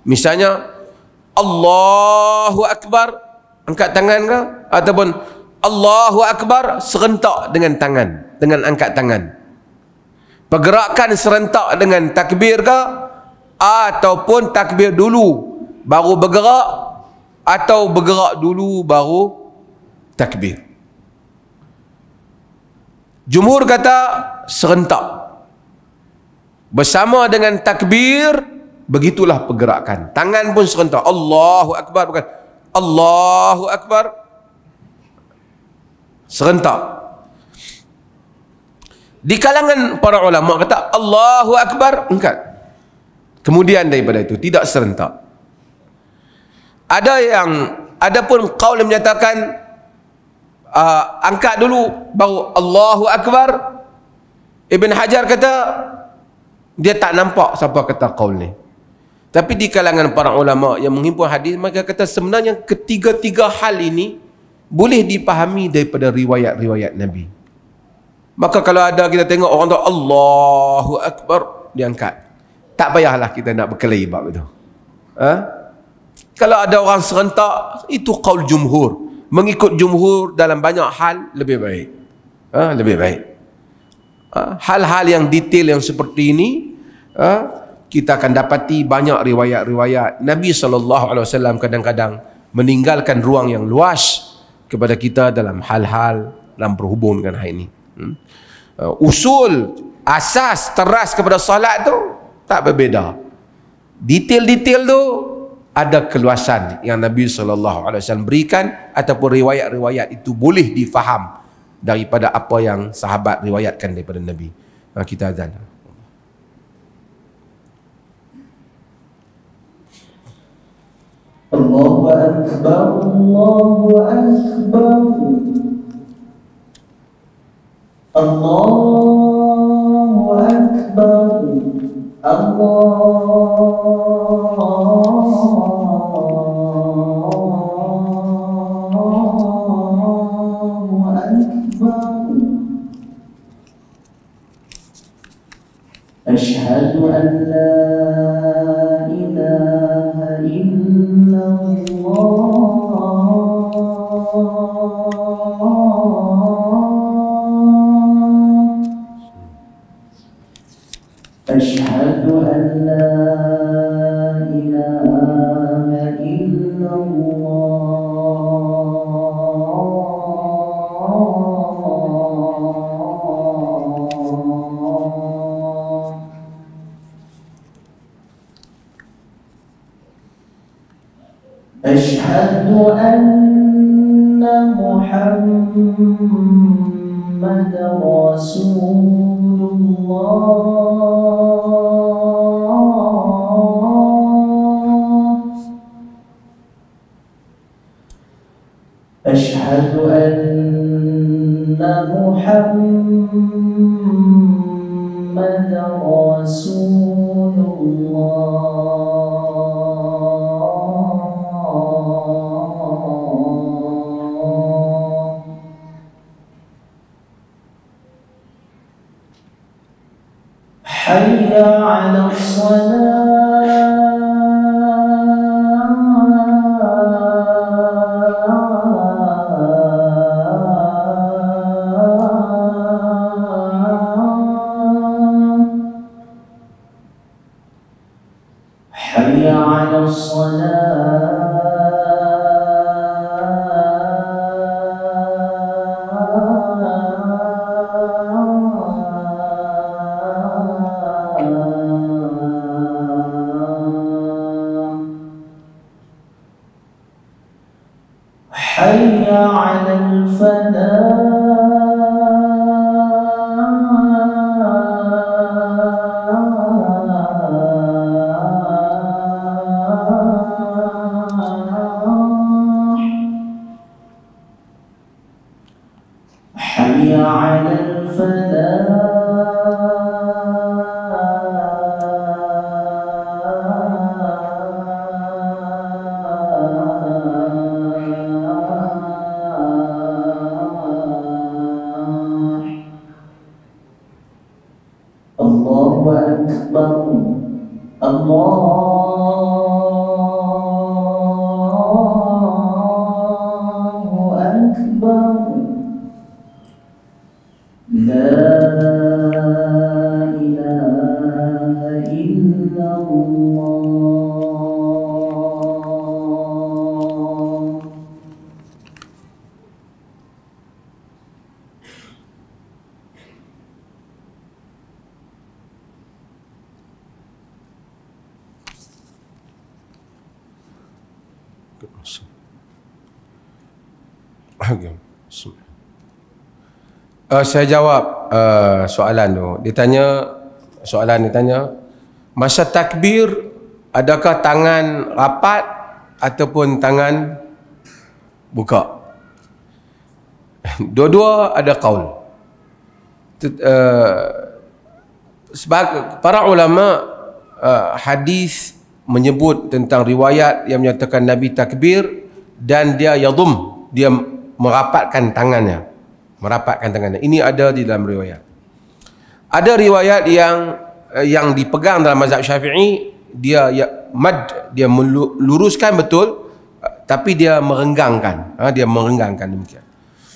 Misalnya Allahu akbar angkat tangan ke ataupun Allahu akbar serentak dengan tangan dengan angkat tangan pergerakan serentak dengan takbir ke ataupun takbir dulu baru bergerak atau bergerak dulu baru takbir Jumhur kata serentak bersama dengan takbir begitulah pergerakan tangan pun serentak Allahu akbar bukan Allahu akbar serentak di kalangan para ulama kata Allahu Akbar angkat. Kemudian daripada itu tidak serentak. Ada yang ada pun kaul menyatakan uh, angkat dulu baru Allahu Akbar. Ibn Hajar kata dia tak nampak siapa kata kaul ni. Tapi di kalangan para ulama yang menghimpun hadis mereka kata sebenarnya ketiga-tiga hal ini boleh dipahami daripada riwayat-riwayat Nabi. Maka kalau ada kita tengok orang tu Allahu Akbar diangkat. Tak payahlah kita nak berkelahi bab itu. Ha? Kalau ada orang serentak itu qaul jumhur. Mengikut jumhur dalam banyak hal lebih baik. Ha? lebih baik. Ha? Hal-hal ha? yang detail yang seperti ini ha? kita akan dapati banyak riwayat-riwayat Nabi sallallahu alaihi wasallam kadang-kadang meninggalkan ruang yang luas kepada kita dalam hal-hal dalam berhubung dengan hal ini. Hmm. Uh, usul asas teras kepada solat tu tak berbeza detail-detail tu ada keluasan yang Nabi SAW berikan ataupun riwayat-riwayat itu boleh difaham daripada apa yang sahabat riwayatkan daripada Nabi ha, kita azan الله اكبر الله اكبر الله أكبر الله أشهد أن لا Uh, saya jawab uh, soalan tu. Dia tanya, soalan dia tanya, masa takbir, adakah tangan rapat ataupun tangan buka? Dua-dua ada kaul. Uh, sebab para ulama uh, hadis menyebut tentang riwayat yang menyatakan Nabi takbir dan dia yadum, dia merapatkan tangannya merapatkan tangannya. Ini ada di dalam riwayat. Ada riwayat yang eh, yang dipegang dalam mazhab Syafi'i dia ya, mad dia meluruskan betul eh, tapi dia merenggangkan ha, dia merenggangkan demikian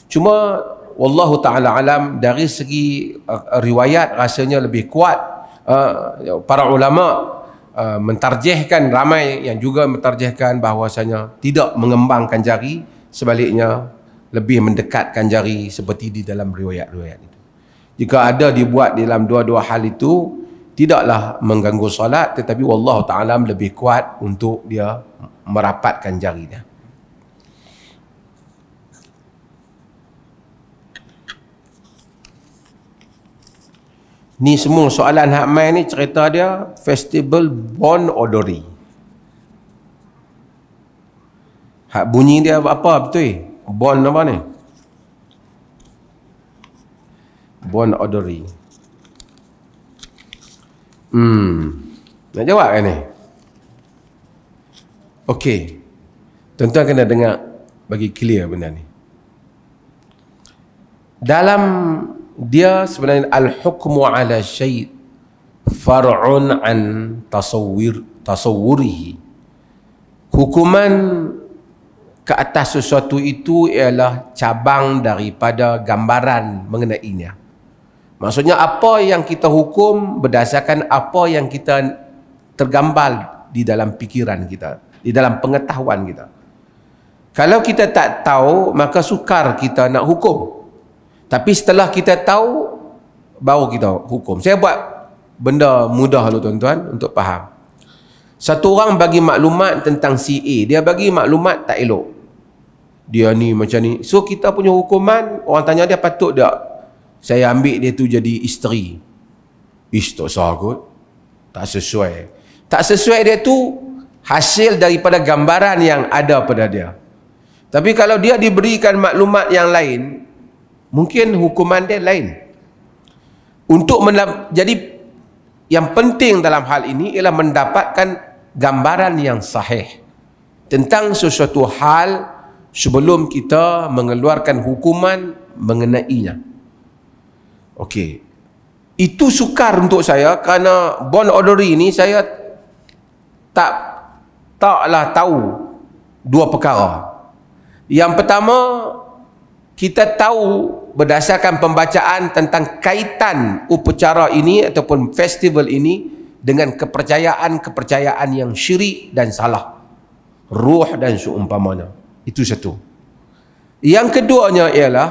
cuma wallahu taala alam dari segi uh, riwayat rasanya lebih kuat uh, para ulama uh, mentarjihkan ramai yang juga mentarjihkan bahawasanya tidak mengembangkan jari sebaliknya lebih mendekatkan jari seperti di dalam riwayat-riwayat itu. Jika ada dibuat dalam dua-dua hal itu, tidaklah mengganggu solat tetapi Allah Ta'ala lebih kuat untuk dia merapatkan jarinya. Ni semua soalan hak mai ni cerita dia festival Bon Odori. Hak bunyi dia apa betul? Eh? born apa ni? Born ordinary. Hmm. Nak jawab kan ni? Okey. Tuan-tuan kena dengar bagi clear benda ni. Dalam dia sebenarnya al-hukmu ala syai far'un an tasawwir tasawwurihi. Hukuman ke atas sesuatu itu ialah cabang daripada gambaran mengenainya. Maksudnya apa yang kita hukum berdasarkan apa yang kita tergambal di dalam pikiran kita, di dalam pengetahuan kita. Kalau kita tak tahu, maka sukar kita nak hukum. Tapi setelah kita tahu, baru kita hukum. Saya buat benda mudah dulu tuan-tuan untuk faham. Satu orang bagi maklumat tentang CA, dia bagi maklumat tak elok dia ni macam ni so kita punya hukuman orang tanya dia patut tak saya ambil dia tu jadi isteri isteri sah kot tak sesuai tak sesuai dia tu hasil daripada gambaran yang ada pada dia tapi kalau dia diberikan maklumat yang lain mungkin hukuman dia lain untuk menam, jadi yang penting dalam hal ini ialah mendapatkan gambaran yang sahih tentang sesuatu hal sebelum kita mengeluarkan hukuman mengenainya. Okey. Itu sukar untuk saya kerana bond ordinary ini saya tak taklah tahu dua perkara. Yang pertama, kita tahu berdasarkan pembacaan tentang kaitan upacara ini ataupun festival ini dengan kepercayaan-kepercayaan yang syirik dan salah. Ruh dan seumpamanya. Itu satu. Yang keduanya ialah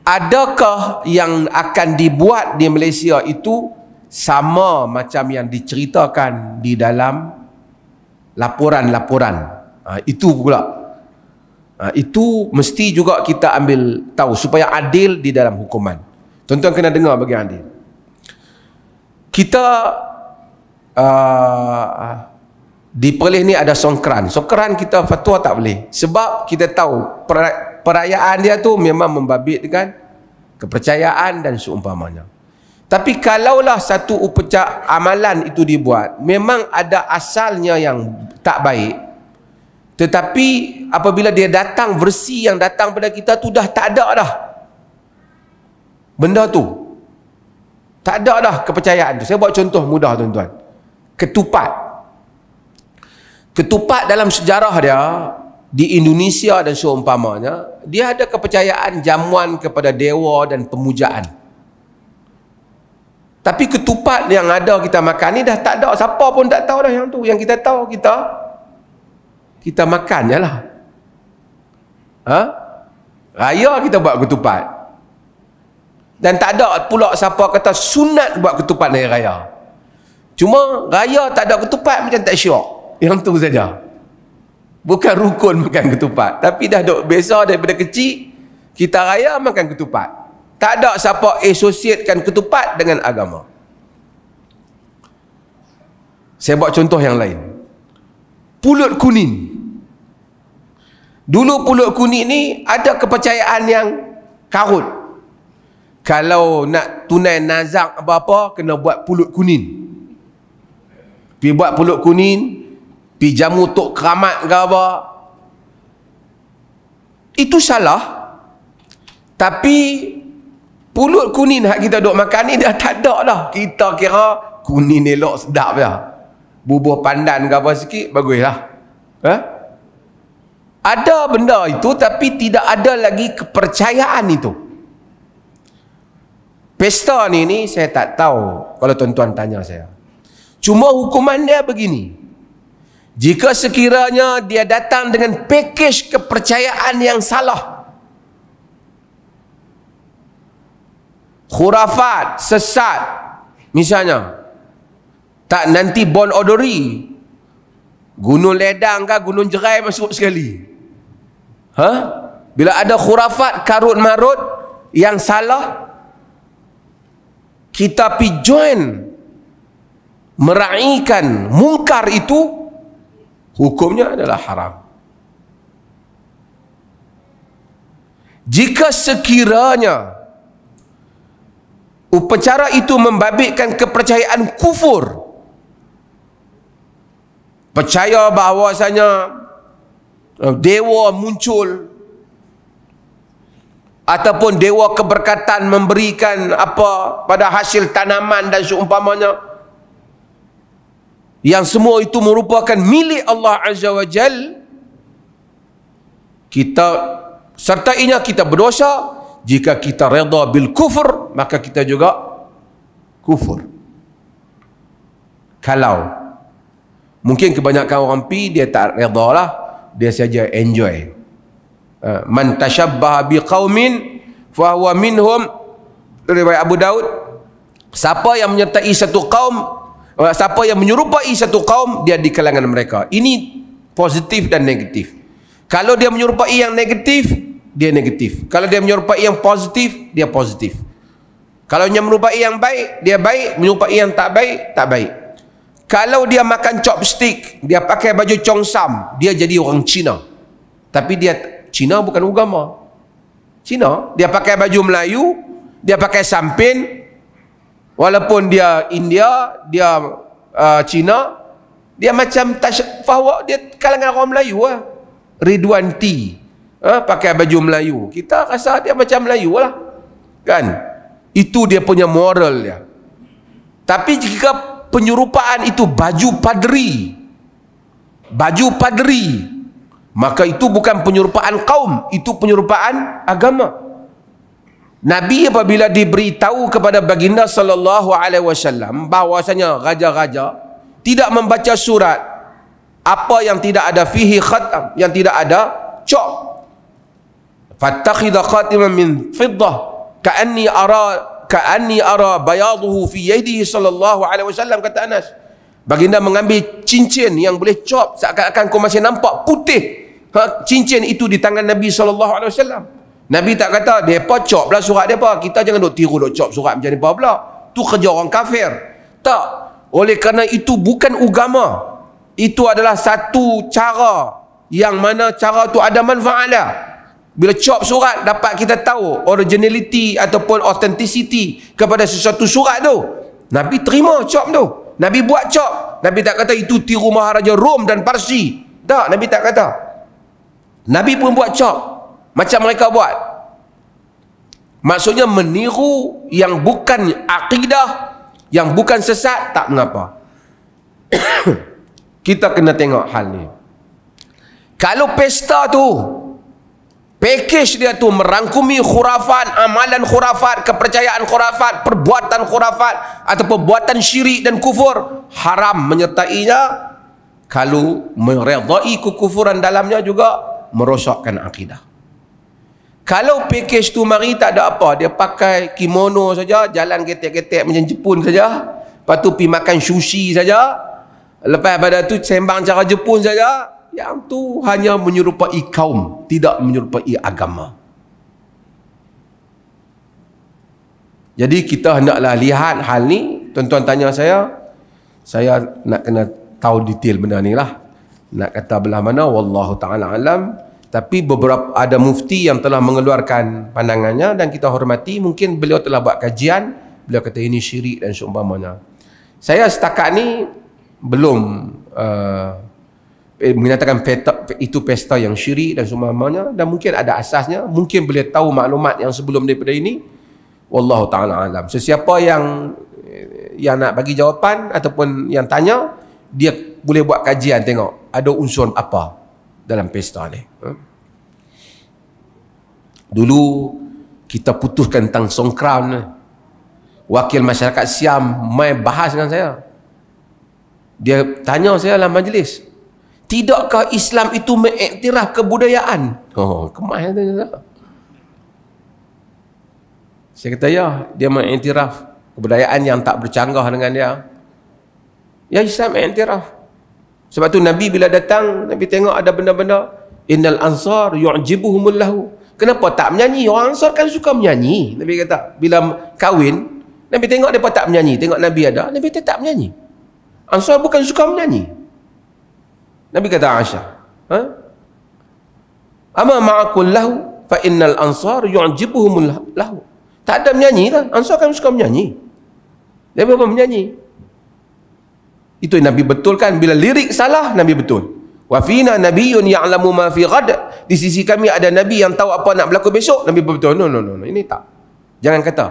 adakah yang akan dibuat di Malaysia itu sama macam yang diceritakan di dalam laporan-laporan. Ha, itu pula. Ha, itu mesti juga kita ambil tahu supaya adil di dalam hukuman. Tuan-tuan kena dengar bagi adil. Kita uh, di Perlis ni ada songkran songkran kita fatwa tak boleh sebab kita tahu perayaan dia tu memang membabitkan kepercayaan dan seumpamanya tapi kalaulah satu upacak amalan itu dibuat memang ada asalnya yang tak baik tetapi apabila dia datang versi yang datang pada kita tu dah tak ada dah benda tu tak ada dah kepercayaan tu saya buat contoh mudah tuan-tuan ketupat Ketupat dalam sejarah dia di Indonesia dan seumpamanya, dia ada kepercayaan jamuan kepada dewa dan pemujaan. Tapi ketupat yang ada kita makan ni dah tak ada. Siapa pun tak tahu dah yang tu. Yang kita tahu kita kita makan je lah. Ha? Raya kita buat ketupat. Dan tak ada pula siapa kata sunat buat ketupat dari raya. Cuma raya tak ada ketupat macam tak syok yang tu saja bukan rukun makan ketupat tapi dah dok beza daripada kecil kita raya makan ketupat tak ada siapa asosiatkan ketupat dengan agama saya buat contoh yang lain pulut kuning dulu pulut kuning ni ada kepercayaan yang karut kalau nak tunai nazak apa-apa kena buat pulut kuning pergi buat pulut kuning pi jamu tok keramat ke apa itu salah tapi pulut kunin hak kita dok makan ni dah tak ada dah kita kira kunin elok sedap ya bubuh pandan ke apa sikit baguslah ha ada benda itu tapi tidak ada lagi kepercayaan itu pesta ni ni saya tak tahu kalau tuan-tuan tanya saya cuma hukuman dia begini jika sekiranya dia datang dengan pakej kepercayaan yang salah. Khurafat, sesat. Misalnya, tak nanti bon odori. Gunung ledang kah, gunung jerai masuk sekali. Ha? Bila ada khurafat karut marut yang salah, kita pi join meraihkan mungkar itu hukumnya adalah haram jika sekiranya upacara itu membabitkan kepercayaan kufur percaya bahawasanya eh, dewa muncul ataupun dewa keberkatan memberikan apa pada hasil tanaman dan seumpamanya yang semua itu merupakan milik Allah Azza wa Jal kita sertainya kita berdosa jika kita reda bil kufur maka kita juga kufur kalau mungkin kebanyakan orang pi dia tak reda lah dia saja enjoy eh, man tashabbah bi qaumin fa huwa minhum riwayat Abu Daud siapa yang menyertai satu kaum siapa yang menyerupai satu kaum dia di kalangan mereka ini positif dan negatif kalau dia menyerupai yang negatif dia negatif kalau dia menyerupai yang positif dia positif kalau dia menyerupai yang baik dia baik menyerupai yang tak baik tak baik kalau dia makan chopstick dia pakai baju congsam dia jadi orang Cina tapi dia Cina bukan agama Cina dia pakai baju Melayu dia pakai sampin walaupun dia India, dia uh, Cina, dia macam fahwa dia kalangan orang Melayu lah. Ridwan T. Uh, pakai baju Melayu. Kita rasa dia macam Melayu lah. Kan? Itu dia punya moral dia. Tapi jika penyerupaan itu baju padri, baju padri, maka itu bukan penyerupaan kaum, itu penyerupaan agama. Nabi apabila diberitahu kepada baginda sallallahu alaihi wasallam bahwasanya raja-raja tidak membaca surat apa yang tidak ada fihi khatam yang tidak ada cok fattakhidha khatiman min fiddah ka'anni ara ka'anni ara bayaduhu fi yadihi sallallahu alaihi wasallam kata Anas baginda mengambil cincin yang boleh cop seakan-akan kau masih nampak putih ha, cincin itu di tangan Nabi sallallahu alaihi wasallam Nabi tak kata, dia mereka cop lah surat mereka. Kita jangan duk tiru duk cop surat macam mereka pula. Itu kerja orang kafir. Tak. Oleh kerana itu bukan agama. Itu adalah satu cara yang mana cara tu ada manfaat dia. Lah. Bila cop surat dapat kita tahu originality ataupun authenticity kepada sesuatu surat tu. Nabi terima cop tu. Nabi buat cop. Nabi tak kata itu tiru Maharaja Rom dan Parsi. Tak, Nabi tak kata. Nabi pun buat cop. Macam mereka buat. Maksudnya meniru yang bukan akidah, yang bukan sesat, tak mengapa. Kita kena tengok hal ni. Kalau pesta tu, package dia tu merangkumi khurafat, amalan khurafat, kepercayaan khurafat, perbuatan khurafat, atau perbuatan syirik dan kufur, haram menyertainya. Kalau meredai kekufuran dalamnya juga, merosakkan akidah. Kalau package tu mari tak ada apa, dia pakai kimono saja, jalan getek-getek macam Jepun saja, lepas tu pergi makan sushi saja, lepas pada tu sembang cara Jepun saja, yang tu hanya menyerupai kaum, tidak menyerupai agama. Jadi kita hendaklah lihat hal ni, tuan-tuan tanya saya, saya nak kena tahu detail benda ni lah. Nak kata belah mana, Wallahu ta'ala alam, tapi beberapa ada mufti yang telah mengeluarkan pandangannya dan kita hormati mungkin beliau telah buat kajian beliau kata ini syirik dan seumpamanya saya setakat ni belum uh, eh, menyatakan peta, itu pesta yang syirik dan seumpamanya dan mungkin ada asasnya mungkin beliau tahu maklumat yang sebelum daripada ini wallahu taala alam sesiapa yang eh, yang nak bagi jawapan ataupun yang tanya dia boleh buat kajian tengok ada unsur apa dalam pesta ni. Ha? Dulu kita putuskan tentang songkran. Wakil masyarakat Siam mai bahas dengan saya. Dia tanya saya dalam majlis. Tidakkah Islam itu mengiktiraf kebudayaan? Oh, kemas yang saya. Saya kata, ya, dia mengiktiraf kebudayaan yang tak bercanggah dengan dia. Ya, Islam mengiktiraf sebab tu Nabi bila datang, Nabi tengok ada benda-benda. Innal ansar yu'jibuhumullahu. Kenapa tak menyanyi? Orang ansar kan suka menyanyi. Nabi kata, bila kahwin, Nabi tengok mereka tak menyanyi. Tengok Nabi ada, Nabi tak menyanyi. Ansar bukan suka menyanyi. Nabi kata Aisyah. Ha? Ama ma'akul lahu fa innal ansar yu'jibuhumullahu. Tak ada menyanyi lah? Ansar kan suka menyanyi. Nabi apa menyanyi? Itu yang Nabi betulkan bila lirik salah Nabi betul. Wa fina nabiyyun ya'lamu ma fi ghad. Di sisi kami ada nabi yang tahu apa nak berlaku besok. Nabi betul. No no no, no. ini tak. Jangan kata.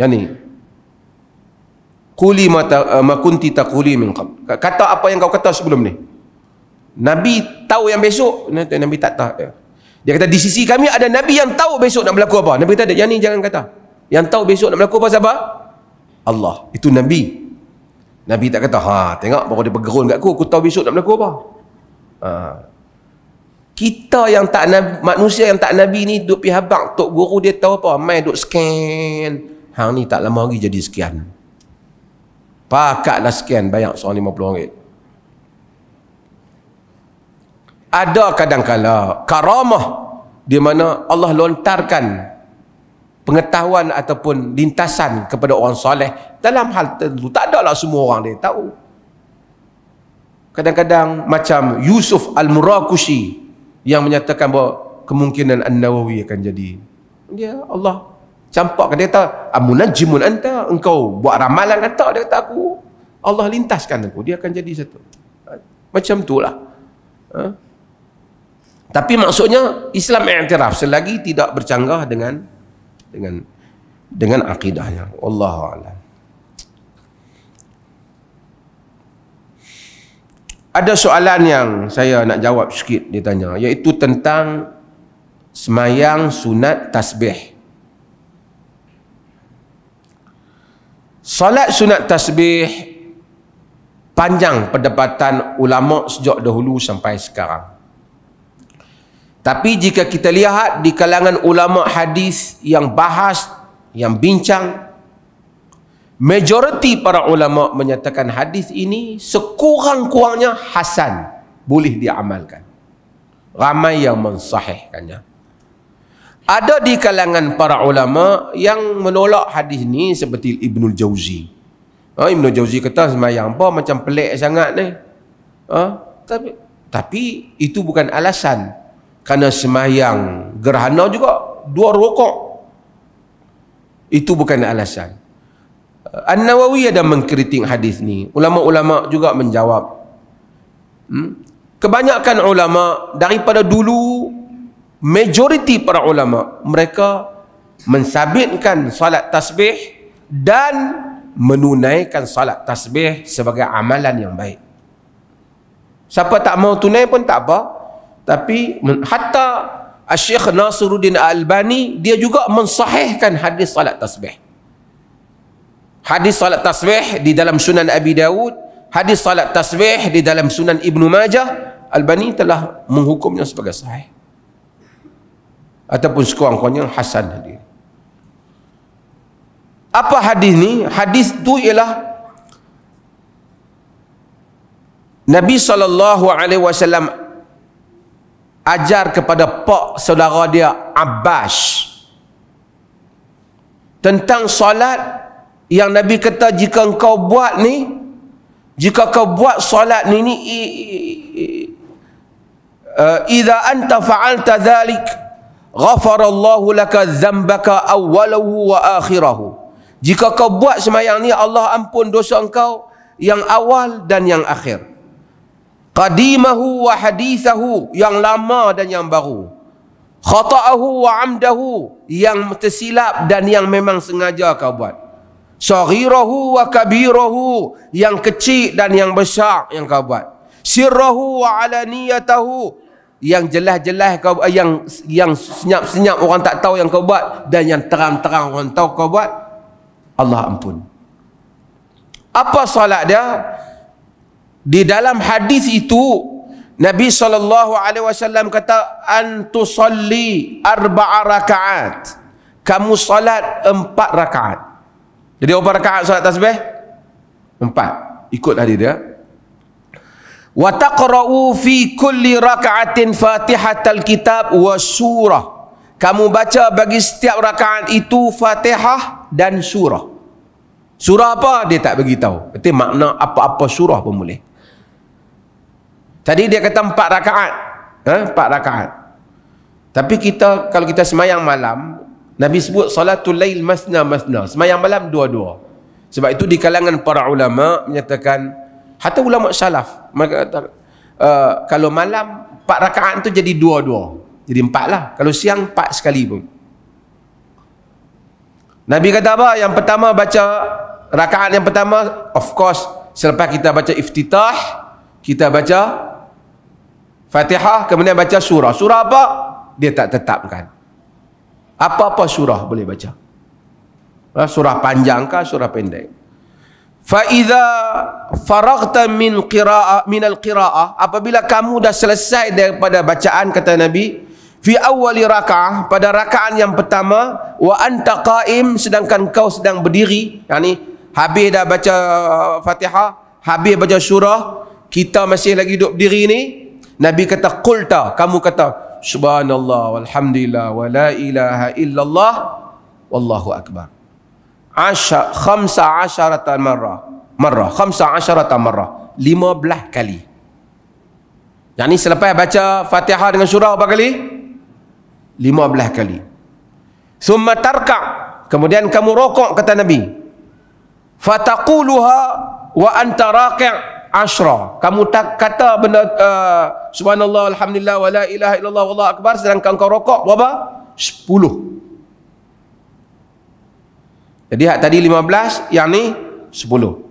Yang ni. Quli ma ta, uh, ma kunti taquli min qabl. Kata apa yang kau kata sebelum ni. Nabi tahu yang besok. Nabi tak tahu. Ya. Dia kata di sisi kami ada nabi yang tahu besok nak berlaku apa. Nabi kata yang ni jangan kata. Yang tahu besok nak berlaku apa siapa? Allah. Itu nabi. Nabi tak kata, ha, tengok baru dia bergerun kat aku, aku tahu besok nak berlaku apa. Ha. Kita yang tak nabi, manusia yang tak nabi ni duk pi habaq tok guru dia tahu apa, mai duk scan. Hang ni tak lama lagi jadi sekian. Pakatlah sekian banyak seorang RM50. Ada kadang kala karamah di mana Allah lontarkan pengetahuan ataupun lintasan kepada orang soleh dalam hal tertentu. Tak ada lah semua orang dia tahu. Kadang-kadang macam Yusuf Al-Murakushi yang menyatakan bahawa kemungkinan An-Nawawi akan jadi. Dia Allah campak Dia kata, jimun anta, engkau buat ramalan kan Dia kata aku. Allah lintaskan aku. Dia akan jadi satu. Macam itulah. Ha? Tapi maksudnya Islam yang iktiraf selagi tidak bercanggah dengan dengan dengan akidahnya wallahu alam ada soalan yang saya nak jawab sikit ditanya iaitu tentang semayang sunat tasbih solat sunat tasbih panjang perdebatan ulama sejak dahulu sampai sekarang tapi jika kita lihat di kalangan ulama hadis yang bahas, yang bincang, majoriti para ulama menyatakan hadis ini sekurang-kurangnya hasan boleh diamalkan. Ramai yang mensahihkannya. Ada di kalangan para ulama yang menolak hadis ini seperti Ibnu Jauzi. Ha, Ibnu Jauzi kata semayang apa macam pelik sangat ni. Ha, tapi tapi itu bukan alasan kerana semayang gerhana juga dua rokok itu bukan alasan eh, An-Nawawi ada mengkritik hadis ni ulama-ulama juga menjawab hmm? kebanyakan ulama daripada dulu majoriti para ulama mereka mensabitkan salat tasbih dan menunaikan salat tasbih sebagai amalan yang baik siapa tak mau tunai pun tak apa tapi hatta Syekh Nasruddin Al-Albani dia juga mensahihkan hadis salat tasbih. Hadis salat tasbih di dalam Sunan Abi Dawud, hadis salat tasbih di dalam Sunan Ibnu Majah, Al-Albani telah menghukumnya sebagai sahih. Ataupun sekurang-kurangnya hasan dia. Apa hadis ni? Hadis tu ialah Nabi saw ajar kepada pak saudara dia Abbas tentang solat yang Nabi kata jika engkau buat ni jika kau buat solat ni ni uh, idza anta fa'alta dhalik ghafarallahu laka dhanbaka awwalahu wa akhirahu jika kau buat semayang ni Allah ampun dosa engkau yang awal dan yang akhir qadimahu wa hadithahu yang lama dan yang baru khata'ahu wa amdahu yang tersilap dan yang memang sengaja kau buat saghirahu wa kabirahu yang kecil dan yang besar yang kau buat sirahu wa alaniyatahu yang jelas-jelas kau eh, yang yang senyap-senyap orang tak tahu yang kau buat dan yang terang-terang orang tahu kau buat Allah ampun apa salat dia di dalam hadis itu Nabi sallallahu alaihi wasallam kata antusalli arba'a rakaat kamu salat empat rakaat jadi berapa rakaat salat tasbih empat ikut hadis dia wa taqra'u fi kulli rakaatin fatihatal kitab wa surah kamu baca bagi setiap rakaat itu fatihah dan surah surah apa dia tak bagi tahu berarti makna apa-apa surah pun boleh Tadi dia kata empat rakaat. Ha? Empat rakaat. Tapi kita, kalau kita semayang malam, Nabi sebut salatul lail masna masna. Semayang malam dua-dua. Sebab itu di kalangan para ulama menyatakan, hatta ulama salaf, mereka kata, uh, kalau malam, empat rakaat tu jadi dua-dua. Jadi empat lah. Kalau siang, empat sekali pun. Nabi kata apa? Yang pertama baca rakaat yang pertama, of course, selepas kita baca iftitah, kita baca Fatihah kemudian baca surah. Surah apa? Dia tak tetapkan. Apa-apa surah boleh baca. Ha, surah panjang kah surah pendek? Fa iza faraghta min qira'ah min al-qira'ah apabila kamu dah selesai daripada bacaan kata Nabi fi awwali rak'ah pada rakaat yang pertama wa anta qa'im sedangkan kau sedang berdiri yakni habis dah baca uh, Fatihah habis baca surah kita masih lagi duduk berdiri ni Nabi kata qulta, kamu kata subhanallah walhamdulillah wa la ilaha illallah wallahu akbar. Asha khamsa asharata marra. Marra khamsa asharata marra. 15 kali. Yang ni selepas baca Fatihah dengan surah berapa kali? 15 kali. Summa tarka. Kemudian kamu rokok kata Nabi. Fataquluha wa anta asyra. Kamu tak kata benda uh, subhanallah alhamdulillah wala ilaha illallah wallahu akbar sedangkan kau rokok berapa? Sepuluh. Jadi hak tadi 15, yang ni sepuluh.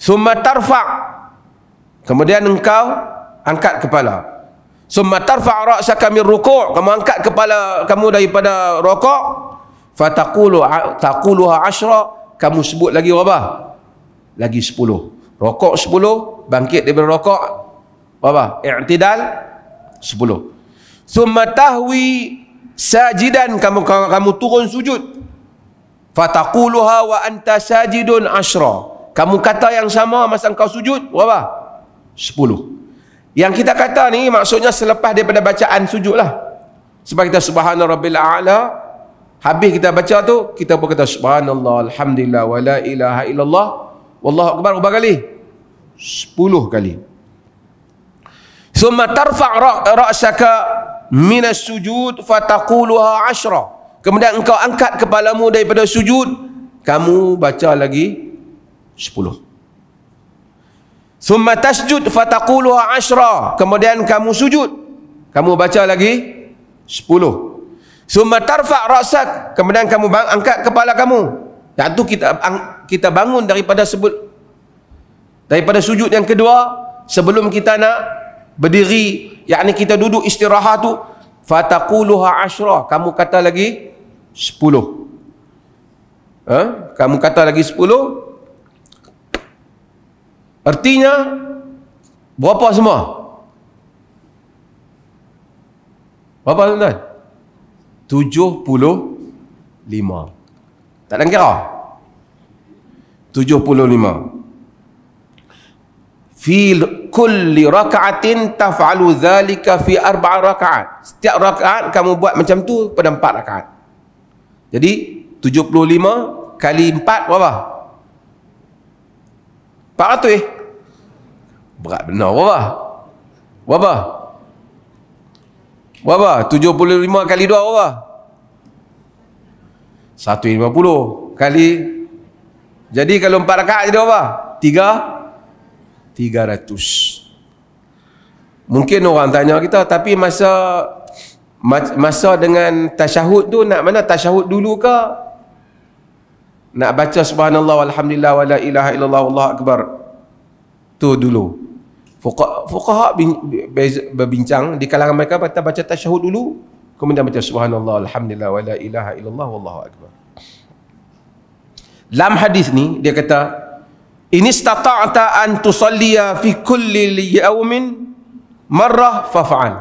Summa tarfa. Kemudian engkau angkat kepala. Summa tarfa ra'saka min ruku'. Kamu angkat kepala kamu daripada rokok. Fataqulu taquluha asyra. Kamu sebut lagi berapa? Lagi sepuluh rokok sepuluh, bangkit daripada rokok apa i'tidal 10 summa tahwi sajidan kamu kamu turun sujud fataquluha wa anta sajidun asyra kamu kata yang sama masa kau sujud berapa sepuluh. yang kita kata ni maksudnya selepas daripada bacaan sujudlah sebab kita subhanarabbil a'la habis kita baca tu kita pun kata subhanallah alhamdulillah wala ilaha illallah Wallahu akbar berapa kali? 10 kali. Summa tarfa' ra'saka minas sujud fataquluha ashra. Kemudian engkau angkat kepalamu daripada sujud, kamu baca lagi 10. Summa tasjud fataquluha ashra. Kemudian kamu sujud, kamu baca lagi 10. Summa tarfa' ra'sak. Kemudian kamu bang angkat kepala kamu. Dan tu kita kita bangun daripada sebut daripada sujud yang kedua sebelum kita nak berdiri yakni kita duduk istirahat tu fataquluha ashra kamu kata lagi 10 ha? kamu kata lagi 10 artinya berapa semua berapa tuan-tuan 75 tak nak kira 75 fi kulli rakaatin taf'alu zalika fi arba'a rakaat setiap rakaat kamu buat macam tu pada empat rakaat jadi 75 kali 4 berapa 400 eh berat benar berapa berapa berapa 75 kali 2 berapa 150 kali jadi kalau empat rakaat jadi apa? Tiga? Tiga ratus. Mungkin orang tanya kita, tapi masa masa dengan tasyahud tu nak mana? Tasyahud dulu ke? Nak baca subhanallah walhamdulillah wala ilaha illallah wallahu akbar. Tu dulu. Fuqaha fuqaha berbincang di kalangan mereka kata baca tasyahud dulu kemudian baca subhanallah walhamdulillah wala ilaha illallah wallahu akbar. Dalam hadis ni dia kata ini stata'ta an tusalliya fi kulli yawmin marrah fa'al.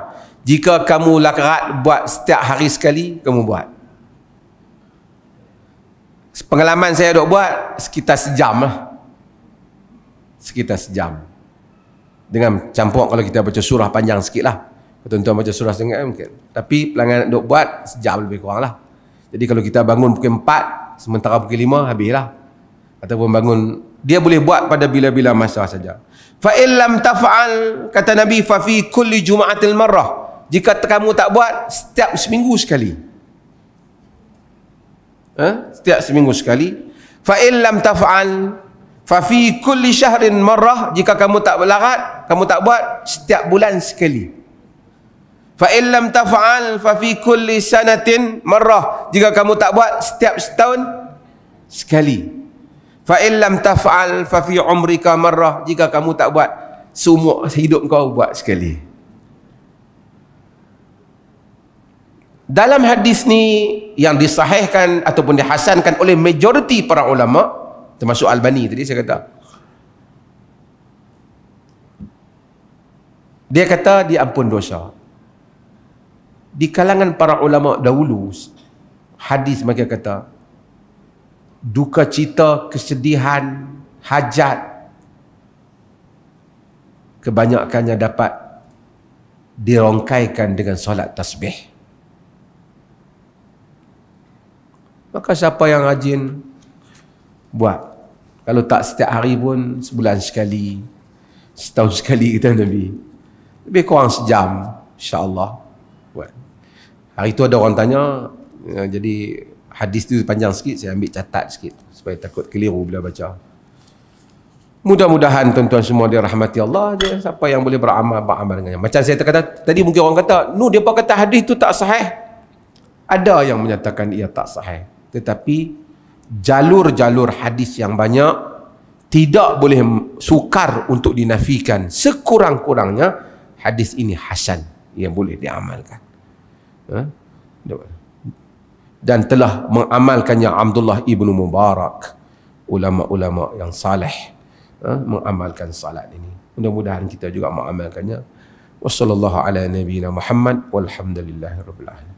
Jika kamu lakrat buat setiap hari sekali, kamu buat. Pengalaman saya dok buat sekitar sejam lah. Sekitar sejam. Dengan campur kalau kita baca surah panjang sikit lah. Tuan-tuan baca surah sengit mungkin. Tapi pelanggan dok buat sejam lebih kurang lah. Jadi kalau kita bangun pukul 4, sementara pukul 5 habislah ataupun bangun dia boleh buat pada bila-bila masa saja fa illam taf'al kata nabi fa fi kulli jumaatil marrah jika kamu tak buat setiap seminggu sekali ha? setiap seminggu sekali fa illam taf'al fa fi kulli syahrin marrah jika kamu tak berlarat kamu tak buat setiap bulan sekali Fa illam taf'al fa fi kulli sanatin marrah. Jika kamu tak buat setiap setahun sekali. Fa illam taf'al fa fi umrika marrah. Jika kamu tak buat semua hidup kau buat sekali. Dalam hadis ni yang disahihkan ataupun dihasankan oleh majoriti para ulama termasuk Albani tadi saya kata. Dia kata diampun dosa di kalangan para ulama dahulu hadis mereka kata duka cita kesedihan hajat kebanyakannya dapat dirongkaikan dengan solat tasbih maka siapa yang rajin buat kalau tak setiap hari pun sebulan sekali setahun sekali kita Nabi lebih kurang sejam insyaAllah buat Hari tu ada orang tanya uh, Jadi hadis tu panjang sikit Saya ambil catat sikit Supaya takut keliru bila baca Mudah-mudahan tuan-tuan semua rahmati Allah je. Siapa yang boleh beramal, beramal dengannya. Macam saya kata tadi mungkin orang kata, nu dia pun kata hadis tu tak sahih. Ada yang menyatakan ia tak sahih. Tetapi jalur-jalur hadis yang banyak tidak boleh sukar untuk dinafikan. Sekurang-kurangnya hadis ini hasan yang boleh diamalkan. Ha? dan telah mengamalkannya Abdullah ibnu Mubarak ulama-ulama yang saleh ha? mengamalkan salat ini mudah-mudahan kita juga mengamalkannya Wassalamualaikum warahmatullahi wabarakatuh.